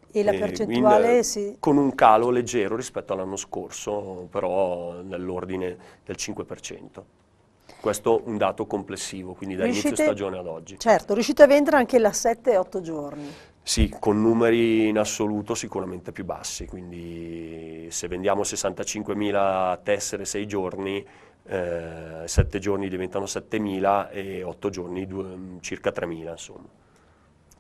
E la percentuale in, sì. Con un calo leggero rispetto all'anno scorso, però nell'ordine del 5%. Questo è un dato complessivo, quindi da riuscite, inizio stagione ad oggi. Certo, riuscite a vendere anche la 7-8 giorni. Sì, con numeri in assoluto sicuramente più bassi, quindi se vendiamo 65.000 tessere 6 giorni, eh, giorni diventano 7.000 e 8 giorni due, mm, circa 3.000 insomma.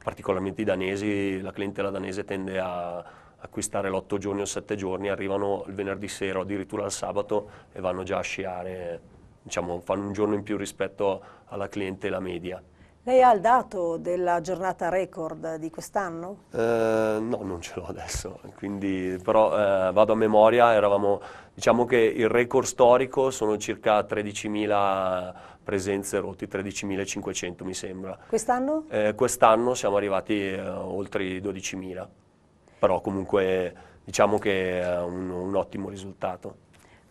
Particolarmente i danesi, la clientela danese tende a acquistare l'8 giorni o 7 giorni, arrivano il venerdì sera o addirittura il sabato e vanno già a sciare, diciamo fanno un giorno in più rispetto alla clientela media. Lei ha il dato della giornata record di quest'anno? Eh, no, non ce l'ho adesso, quindi, però eh, vado a memoria, eravamo, diciamo che il record storico sono circa 13.000 presenze rotte, 13.500 mi sembra. Quest'anno? Eh, quest'anno siamo arrivati eh, oltre i 12.000, però comunque diciamo che è un, un ottimo risultato.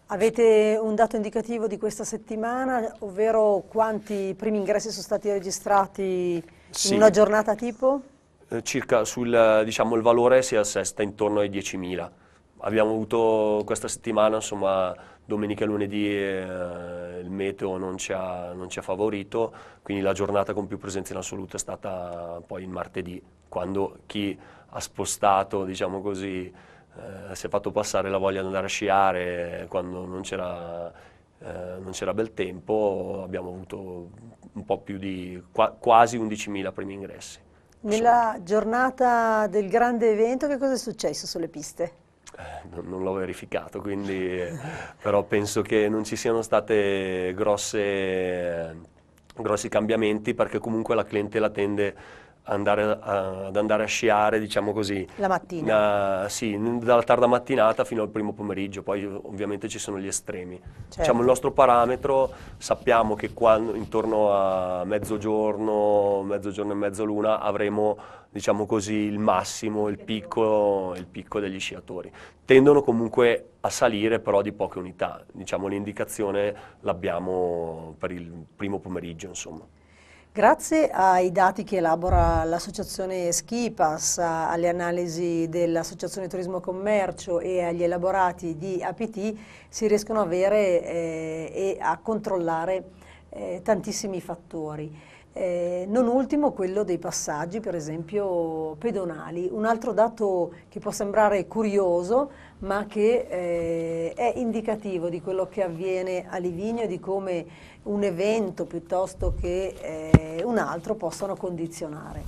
Avete un dato indicativo di questa settimana, ovvero quanti primi ingressi sono stati registrati sì. in una giornata tipo? Eh, circa sul, diciamo, il valore si assesta intorno ai 10.000. Abbiamo avuto questa settimana, insomma, domenica e lunedì eh, il meteo non ci, ha, non ci, ha, favorito, quindi la giornata con più presenza in assoluto è stata poi il martedì, quando chi ha spostato, diciamo così, eh, si è fatto passare la voglia di andare a sciare quando non c'era, eh, non c'era bel tempo, abbiamo avuto un po' più di qua, quasi 11.000 primi ingressi. Nella Insomma. giornata del grande evento che cosa è successo sulle piste? Eh, non, non l'ho verificato, quindi, eh, però penso che non ci siano stati grossi cambiamenti perché comunque la clientela tende andare a, ad andare a sciare, diciamo così. La mattina? Uh, sì, dalla tarda mattinata fino al primo pomeriggio, poi ovviamente ci sono gli estremi. Certo. Diciamo il nostro parametro, sappiamo che quando, intorno a mezzogiorno, mezzogiorno e mezzoluna avremo, diciamo così, il massimo, il picco, il picco degli sciatori. Tendono comunque a salire però di poche unità, diciamo l'indicazione l'abbiamo per il primo pomeriggio, insomma. Grazie ai dati che elabora l'associazione Schipas, alle analisi dell'associazione Turismo Commercio e agli elaborati di APT si riescono a avere eh, e a controllare eh, tantissimi fattori. Eh, non ultimo quello dei passaggi, per esempio pedonali. Un altro dato che può sembrare curioso ma che eh, è indicativo di quello che avviene a Livigno e di come un evento piuttosto che eh, un altro possano condizionare.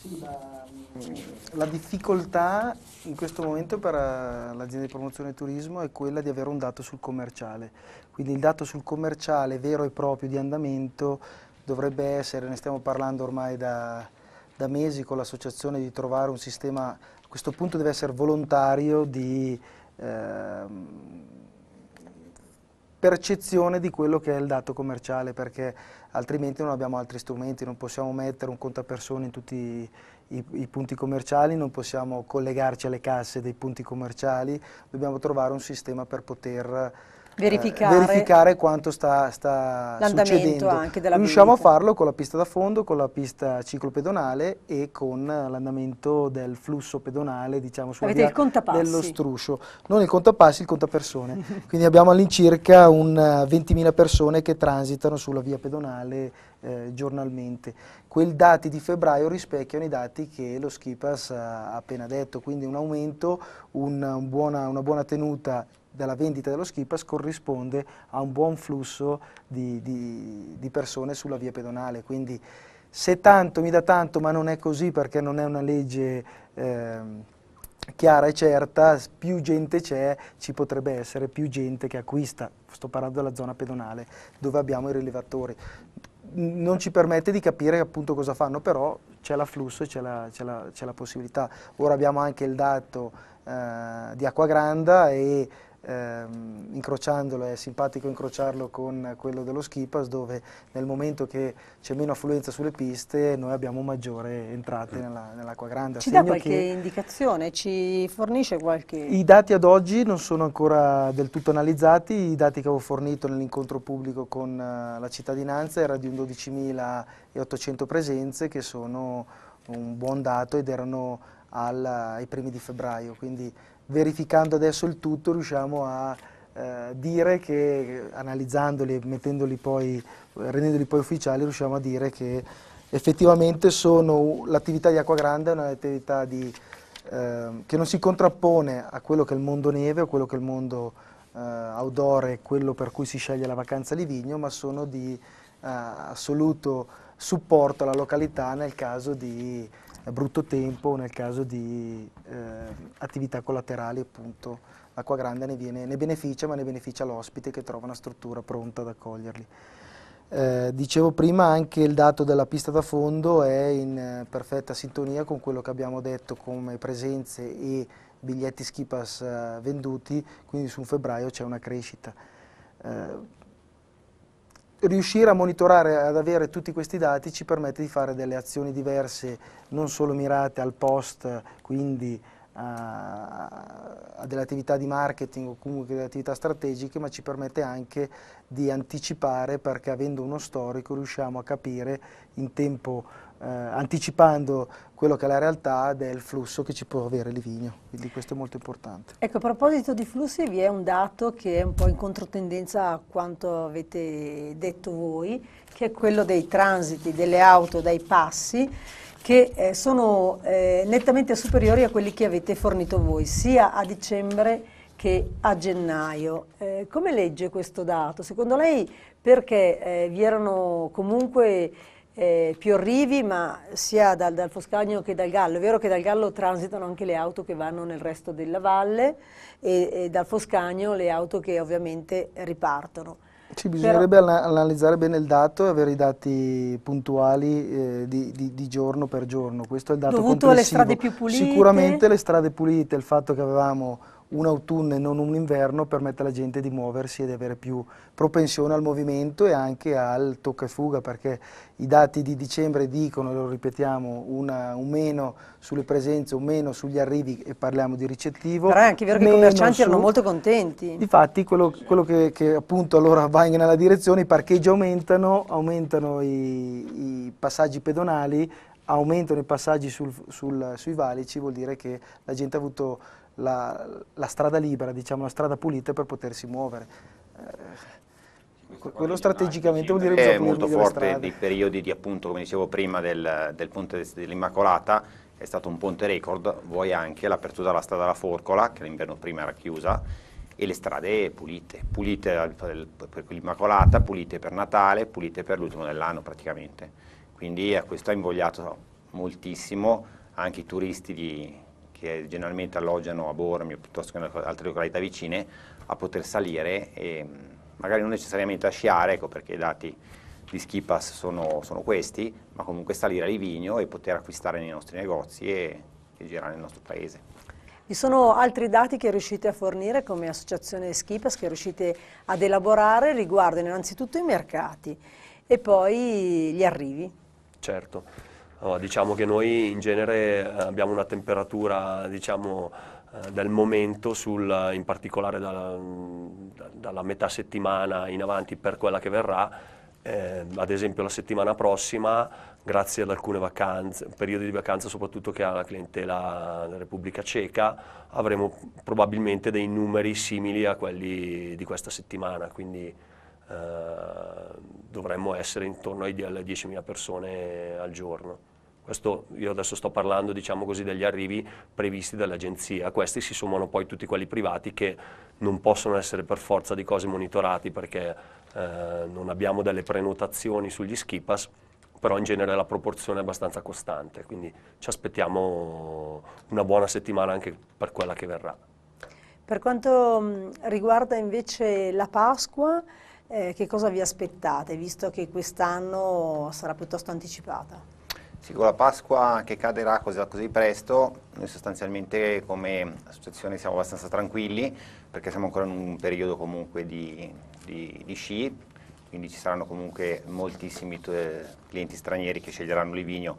Sì, la, mm, la difficoltà in questo momento per eh, l'azienda di promozione turismo è quella di avere un dato sul commerciale, quindi il dato sul commerciale vero e proprio di andamento dovrebbe essere, ne stiamo parlando ormai da da mesi con l'associazione di trovare un sistema, a questo punto deve essere volontario, di eh, percezione di quello che è il dato commerciale, perché altrimenti non abbiamo altri strumenti, non possiamo mettere un conto a persone in tutti i, i, i punti commerciali, non possiamo collegarci alle casse dei punti commerciali, dobbiamo trovare un sistema per poter verificare, eh, verificare quanto sta, sta succedendo. Anche della Riusciamo velita. a farlo con la pista da fondo, con la pista ciclopedonale e con l'andamento del flusso pedonale, diciamo, sulla Avete via dello struscio. Non il contapassi, il contapersone. *laughs* Quindi abbiamo all'incirca 20.000 eh, persone che transitano sulla via pedonale eh, giornalmente. Quei dati di febbraio rispecchiano i dati che lo Skipas ha appena detto, quindi un aumento, un buona, una buona tenuta della vendita dello skipass corrisponde a un buon flusso di, di, di persone sulla via pedonale, quindi se tanto mi dà tanto ma non è così perché non è una legge eh, chiara e certa, più gente c'è ci potrebbe essere più gente che acquista, sto parlando della zona pedonale dove abbiamo i rilevatori. Non ci permette di capire appunto cosa fanno, però c'è l'afflusso e c'è la, la, la, possibilità. Ora abbiamo anche il dato eh, di Acquagranda e ehm, incrociandolo, è simpatico incrociarlo con quello dello Skipas dove nel momento che c'è meno affluenza sulle piste noi abbiamo maggiore entrate mm. nell'acqua grande. Ci dà qualche indicazione? Ci fornisce qualche... I dati ad oggi non sono ancora del tutto analizzati, i dati che avevo fornito nell'incontro pubblico con eh, la cittadinanza era di un 12.800 presenze che sono un buon dato ed erano al, ai primi di febbraio, quindi verificando adesso il tutto riusciamo a eh, dire che, analizzandoli e rendendoli poi ufficiali, riusciamo a dire che effettivamente l'attività di Acqua Grande è un'attività eh, che non si contrappone a quello che è il mondo neve o quello che è il mondo eh, outdoor e quello per cui si sceglie la vacanza di vigno ma sono di eh, assoluto supporto alla località nel caso di brutto tempo nel caso di eh, attività collaterali appunto l'acqua grande ne, viene, ne, beneficia ma ne beneficia l'ospite che trova una struttura pronta ad accoglierli. Eh, dicevo prima anche il dato della pista da fondo è in eh, perfetta sintonia con quello che abbiamo detto come presenze e biglietti skipass eh, venduti, quindi su un febbraio c'è una crescita. Eh, riuscire a monitorare, ad avere tutti questi dati ci permette di fare delle azioni diverse, non solo mirate al post, quindi a, a delle attività di marketing o comunque delle attività strategiche, ma ci permette anche di anticipare perché avendo uno storico riusciamo a capire in tempo, eh, anticipando quello che è la realtà del flusso che ci può avere Livigno, quindi questo è molto importante. Ecco, a proposito di flussi vi è un dato che è un po' in controtendenza a quanto avete detto voi, che è quello dei transiti, delle auto, dai passi, che eh, sono eh, nettamente superiori a quelli che avete fornito voi, sia a dicembre che a gennaio. Eh, come legge questo dato? Secondo lei perché eh, vi erano comunque eh, più arrivi, ma sia dal, dal, Foscagno che dal Gallo. È vero che dal Gallo transitano anche le auto che vanno nel resto della valle e, e dal Foscagno le auto che ovviamente ripartono. Ci bisognerebbe Però, analizzare bene il dato e avere i dati puntuali eh, di, di, di, giorno per giorno, questo è il dato dovuto complessivo. Dovuto alle strade più pulite? Sicuramente le strade pulite, il fatto che avevamo un autunno e non un inverno permette alla gente di muoversi e di avere più propensione al movimento e anche al tocca e fuga perché i dati di dicembre dicono, lo ripetiamo, una, un meno sulle presenze, un meno sugli arrivi e parliamo di ricettivo. Però è anche vero che i commercianti su... erano molto contenti. Difatti quello, quello che, che, appunto allora va nella direzione, i parcheggi aumentano, aumentano i, i passaggi pedonali, aumentano i passaggi sul, sul, sui valici, vuol dire che la gente ha avuto la, la strada libera, diciamo, la strada pulita per potersi muovere. Eh, quello strategicamente vuol dire che è molto forte dei periodi di appunto, come dicevo prima, del, del ponte dell'Immacolata, è stato un ponte record, vuoi anche l'apertura della strada alla Forcola, che l'inverno prima era chiusa, e le strade pulite, pulite per l'Immacolata, pulite per Natale, pulite per l'ultimo dell'anno praticamente. Quindi a eh, questo ha invogliato moltissimo anche i turisti di, che generalmente alloggiano a Bormio piuttosto che in altre località vicine a poter salire e mm, magari non necessariamente a sciare, ecco perché i dati di Skipass sono, sono questi, ma comunque salire a Livigno e poter acquistare nei nostri negozi e, e girare nel nostro paese. Ci sono altri dati che riuscite a fornire come associazione Skipas che riuscite ad elaborare riguardano innanzitutto i mercati e poi gli arrivi. Certo. Oh, diciamo che noi in genere eh, abbiamo una temperatura diciamo, eh, del momento, sul, in particolare dalla, dalla, metà settimana in avanti per quella che verrà. Eh, ad esempio la settimana prossima, grazie ad alcune alcuni periodi di vacanza soprattutto che ha la clientela della Repubblica Ceca, avremo probabilmente dei numeri simili a quelli di questa settimana, quindi eh, dovremmo essere intorno alle 10.000 persone al giorno. Questo io adesso sto parlando diciamo così, degli arrivi previsti dall'agenzia. questi si sommano poi tutti quelli privati che non possono essere per forza di cose monitorati perché eh, non abbiamo delle prenotazioni sugli skipas, però in genere la proporzione è abbastanza costante, quindi ci aspettiamo una buona settimana anche per quella che verrà. Per quanto mm, riguarda invece la Pasqua, eh, che cosa vi aspettate, visto che quest'anno sarà piuttosto anticipata? Sì, con la Pasqua che caderà così, così, presto, noi sostanzialmente come associazione siamo abbastanza tranquilli perché siamo ancora in un periodo comunque di, di, di sci, quindi ci saranno comunque moltissimi eh, clienti stranieri che sceglieranno Livigno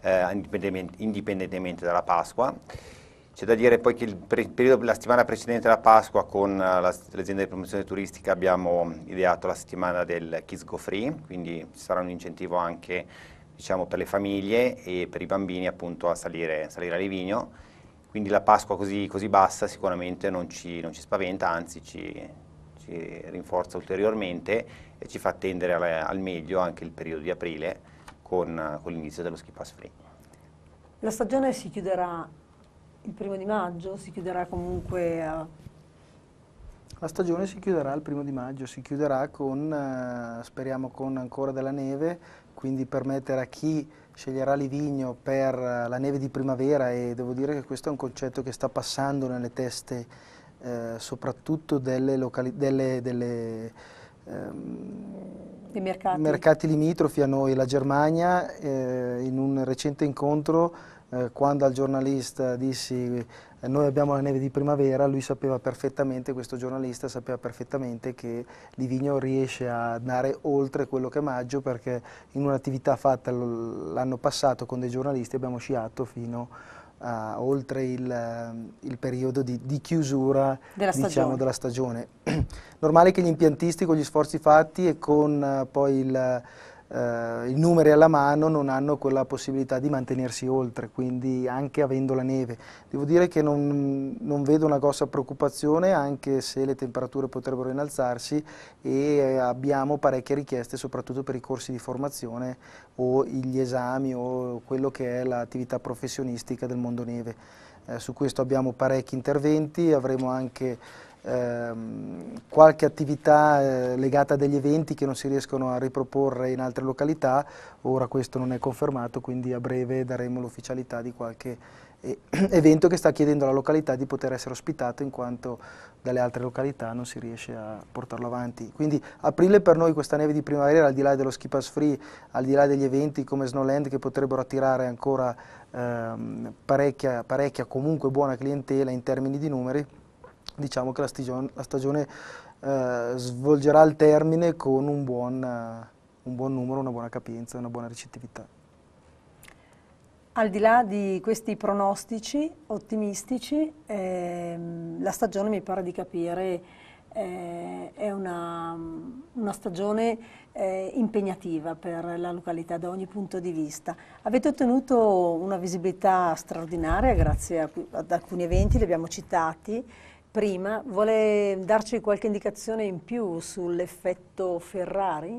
eh, indipendentemente, indipendentemente dalla Pasqua. C'è da dire poi che il periodo, la settimana precedente alla Pasqua con l'azienda di promozione turistica abbiamo ideato la settimana del Kids Go Free, quindi ci sarà un incentivo anche diciamo, per le famiglie e per i bambini appunto a salire, salire a Livigno. Quindi la Pasqua così, così bassa sicuramente non ci, non ci spaventa, anzi ci, ci, rinforza ulteriormente e ci fa attendere al, al meglio anche il periodo di aprile con, con l'inizio dello ski pass free. La stagione si chiuderà il primo di maggio, si chiuderà comunque a la stagione si chiuderà il primo di maggio, si chiuderà con, eh, speriamo con ancora della neve, quindi permettere a chi sceglierà Livigno per eh, la neve di primavera e devo dire che questo è un concetto che sta passando nelle teste eh, soprattutto delle, delle, delle ehm, mercati. mercati. limitrofi a noi, la Germania eh, in un recente incontro eh, quando al giornalista dissi eh, noi abbiamo la neve di primavera, lui sapeva perfettamente, questo giornalista sapeva perfettamente che Livigno riesce a andare oltre quello che è maggio perché in un'attività fatta l'anno passato con dei giornalisti abbiamo sciato fino a oltre il, ehm, il periodo di, di chiusura della, diciamo, della stagione. *clears throat* Normale che gli impiantisti con gli sforzi fatti e con eh, poi il eh, i numeri alla mano non hanno quella possibilità di mantenersi oltre, quindi anche avendo la neve. Devo dire che non, non vedo una grossa preoccupazione anche se le temperature potrebbero innalzarsi e eh, abbiamo parecchie richieste soprattutto per i corsi di formazione o gli esami o quello che è l'attività professionistica del mondo neve. Eh, su questo abbiamo parecchi interventi, avremo anche ehm, qualche attività eh, legata a degli eventi che non si riescono a riproporre in altre località, ora questo non è confermato, quindi a breve daremo l'ufficialità di qualche eh, *clears throat* evento che sta chiedendo alla località di poter essere ospitato in quanto dalle altre località non si riesce a portarlo avanti. Quindi aprile per noi questa neve di primavera, al di là dello ski pass free, al di là degli eventi come Snowland che potrebbero attirare ancora ehm, parecchia, parecchia comunque buona clientela in termini di numeri, diciamo che la stagione, la stagione eh, svolgerà il termine con un buon, eh, un buon numero, una buona capienza, una buona ricettività. Al di là di questi pronostici ottimistici, ehm, la stagione mi pare di capire eh, è una, una stagione eh, impegnativa per la località da ogni punto di vista. Avete ottenuto una visibilità straordinaria grazie a, ad alcuni eventi, li abbiamo citati, prima, vuole darci qualche indicazione in più sull'effetto Ferrari?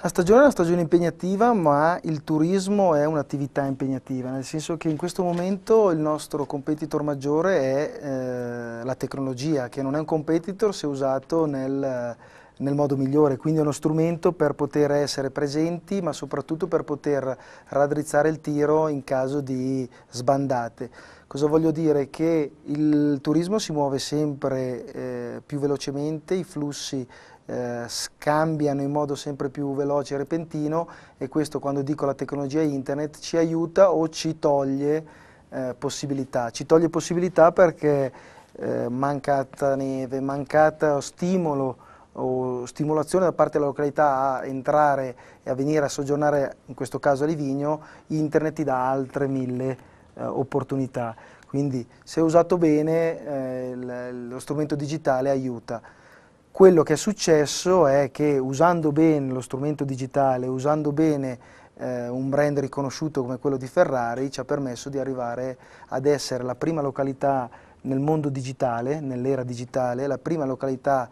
La stagione è una stagione impegnativa, ma il turismo è un'attività impegnativa, nel senso che in questo momento il nostro competitor maggiore è eh, la tecnologia, che non è un competitor se usato nel nel modo migliore, quindi è uno strumento per poter essere presenti ma soprattutto per poter raddrizzare il tiro in caso di sbandate. Cosa voglio dire? Che il turismo si muove sempre eh, più velocemente, i flussi eh, scambiano in modo sempre più veloce e repentino e questo quando dico la tecnologia internet ci aiuta o ci toglie eh, possibilità. Ci toglie possibilità perché eh, mancata neve, mancata stimolo o stimolazione da parte della località a entrare e a venire a soggiornare, in questo caso a Livigno, internet ti dà altre mille eh, opportunità. Quindi se usato bene eh, lo strumento digitale aiuta. Quello che è successo è che usando bene lo strumento digitale, usando bene eh, un brand riconosciuto come quello di Ferrari, ci ha permesso di arrivare ad essere la prima località nel mondo digitale, nell'era digitale, la prima località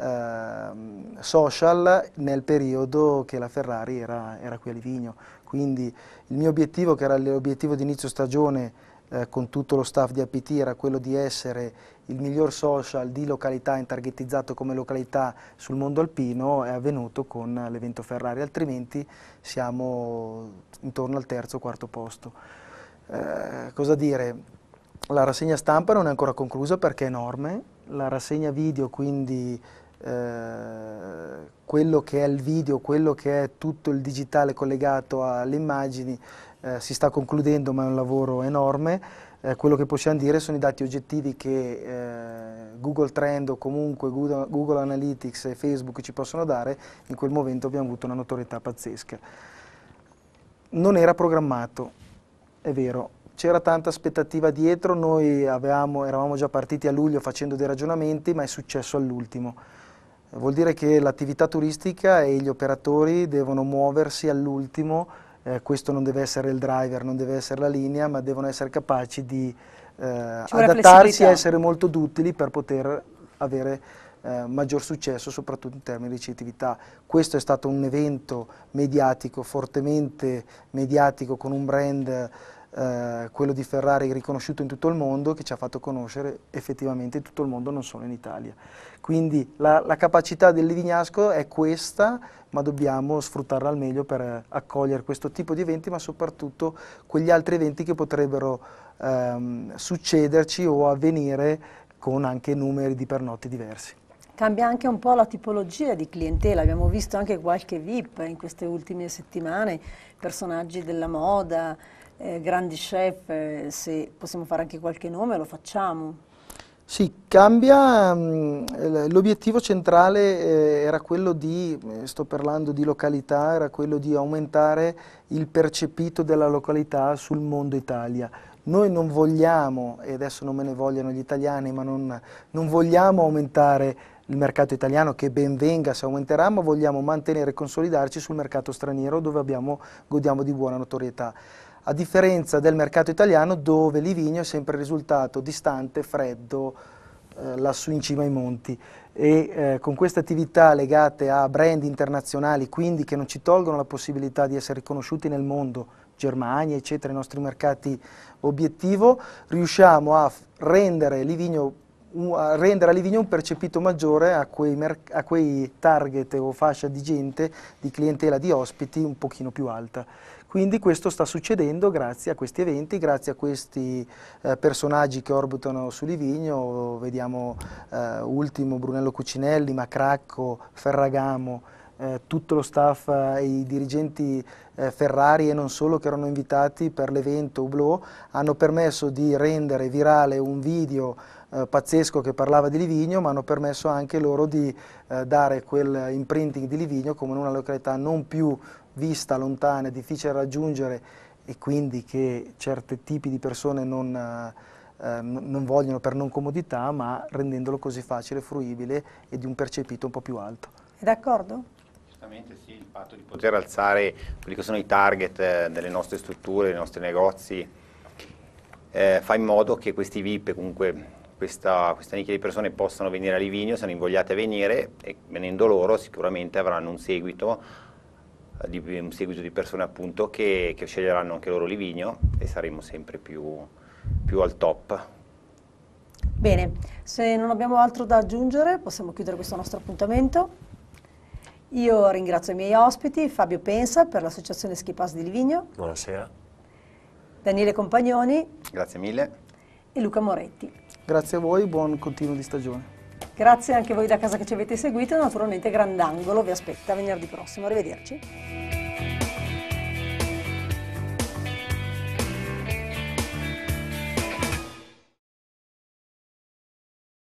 eh, social nel periodo che la Ferrari era, era, qui a Livigno. Quindi il mio obiettivo, che era l'obiettivo di inizio stagione eh, con tutto lo staff di APT, era quello di essere il miglior social di località intarghettizzato come località sul mondo alpino è avvenuto con l'evento Ferrari, altrimenti siamo intorno al terzo o quarto posto. Eh, cosa dire? La rassegna stampa non è ancora conclusa perché è enorme, la rassegna video quindi eh, quello che è il video, quello che è tutto il digitale collegato alle immagini eh, si sta concludendo ma è un lavoro enorme, eh, quello che possiamo dire sono i dati oggettivi che eh, Google Trend o comunque Google, Google Analytics e Facebook ci possono dare, in quel momento abbiamo avuto una notorietà pazzesca. Non era programmato, è vero, c'era tanta aspettativa dietro, noi avevamo, eravamo già partiti a luglio facendo dei ragionamenti, ma è successo all'ultimo. Vuol dire che l'attività turistica e gli operatori devono muoversi all'ultimo, eh, questo non deve essere il driver, non deve essere la linea, ma devono essere capaci di eh, adattarsi e essere molto duttili per poter avere eh, maggior successo soprattutto in termini di ricettività. Questo è stato un evento mediatico, fortemente mediatico, con un brand eh, quello di Ferrari riconosciuto in tutto il mondo che ci ha fatto conoscere effettivamente in tutto il mondo, non solo in Italia. Quindi la, la capacità del Livignasco è questa, ma dobbiamo sfruttarla al meglio per eh, accogliere questo tipo di eventi, ma soprattutto quegli altri eventi che potrebbero ehm, succederci o avvenire con anche numeri di pernotti diversi. Cambia anche un po' la tipologia di clientela, abbiamo visto anche qualche VIP in queste ultime settimane, personaggi della moda, eh, grandi chef, eh, se possiamo fare anche qualche nome lo facciamo. Sì, cambia, mm, l'obiettivo centrale eh, era quello di, eh, sto parlando di località, era quello di aumentare il percepito della località sul mondo Italia. Noi non vogliamo, e adesso non me ne vogliono gli italiani, ma non, non vogliamo aumentare il mercato italiano che ben venga se aumenterà, ma vogliamo mantenere e consolidarci sul mercato straniero dove abbiamo, godiamo di buona notorietà a differenza del mercato italiano dove l'Ivigno è sempre risultato distante, freddo, eh, lassù in cima ai monti. E eh, con queste attività legate a brand internazionali, quindi che non ci tolgono la possibilità di essere riconosciuti nel mondo, Germania, eccetera, i nostri mercati obiettivo, riusciamo a rendere Livigno a rendere a Livigno un percepito maggiore a quei, a quei target o fascia di gente, di clientela, di ospiti un pochino più alta. Quindi questo sta succedendo grazie a questi eventi, grazie a questi eh, personaggi che orbitano su Livigno, vediamo eh, Ultimo, Brunello Cucinelli, Macracco, Ferragamo, eh, tutto lo staff, eh, i dirigenti eh, Ferrari e non solo che erano invitati per l'evento Hublot hanno permesso di rendere virale un video eh, pazzesco che parlava di Livigno ma hanno permesso anche loro di eh, dare quel imprinting di Livigno come una località non più vista lontana, è difficile raggiungere e quindi che certi tipi di persone non, eh, non vogliono per non comodità, ma rendendolo così facile, fruibile e di un percepito un po' più alto. È d'accordo? Assolutamente sì, il fatto di poter alzare quelli che sono i target eh, delle nostre strutture, dei nostri negozi, eh, fa in modo che questi VIP, comunque questa, questa, nicchia di persone possano venire a Livigno, siano invogliate a venire e venendo loro sicuramente avranno un seguito di, un seguito di persone appunto che, che, sceglieranno anche loro Livigno e saremo sempre più, più al top. Bene, se non abbiamo altro da aggiungere possiamo chiudere questo nostro appuntamento. Io ringrazio i miei ospiti, Fabio Pensa per l'associazione Schipas di Livigno. Buonasera. Daniele Compagnoni. Grazie mille. E Luca Moretti. Grazie a voi, buon continuo di stagione. Grazie anche a voi da casa che ci avete seguito, naturalmente Grandangolo vi aspetta venerdì prossimo, arrivederci.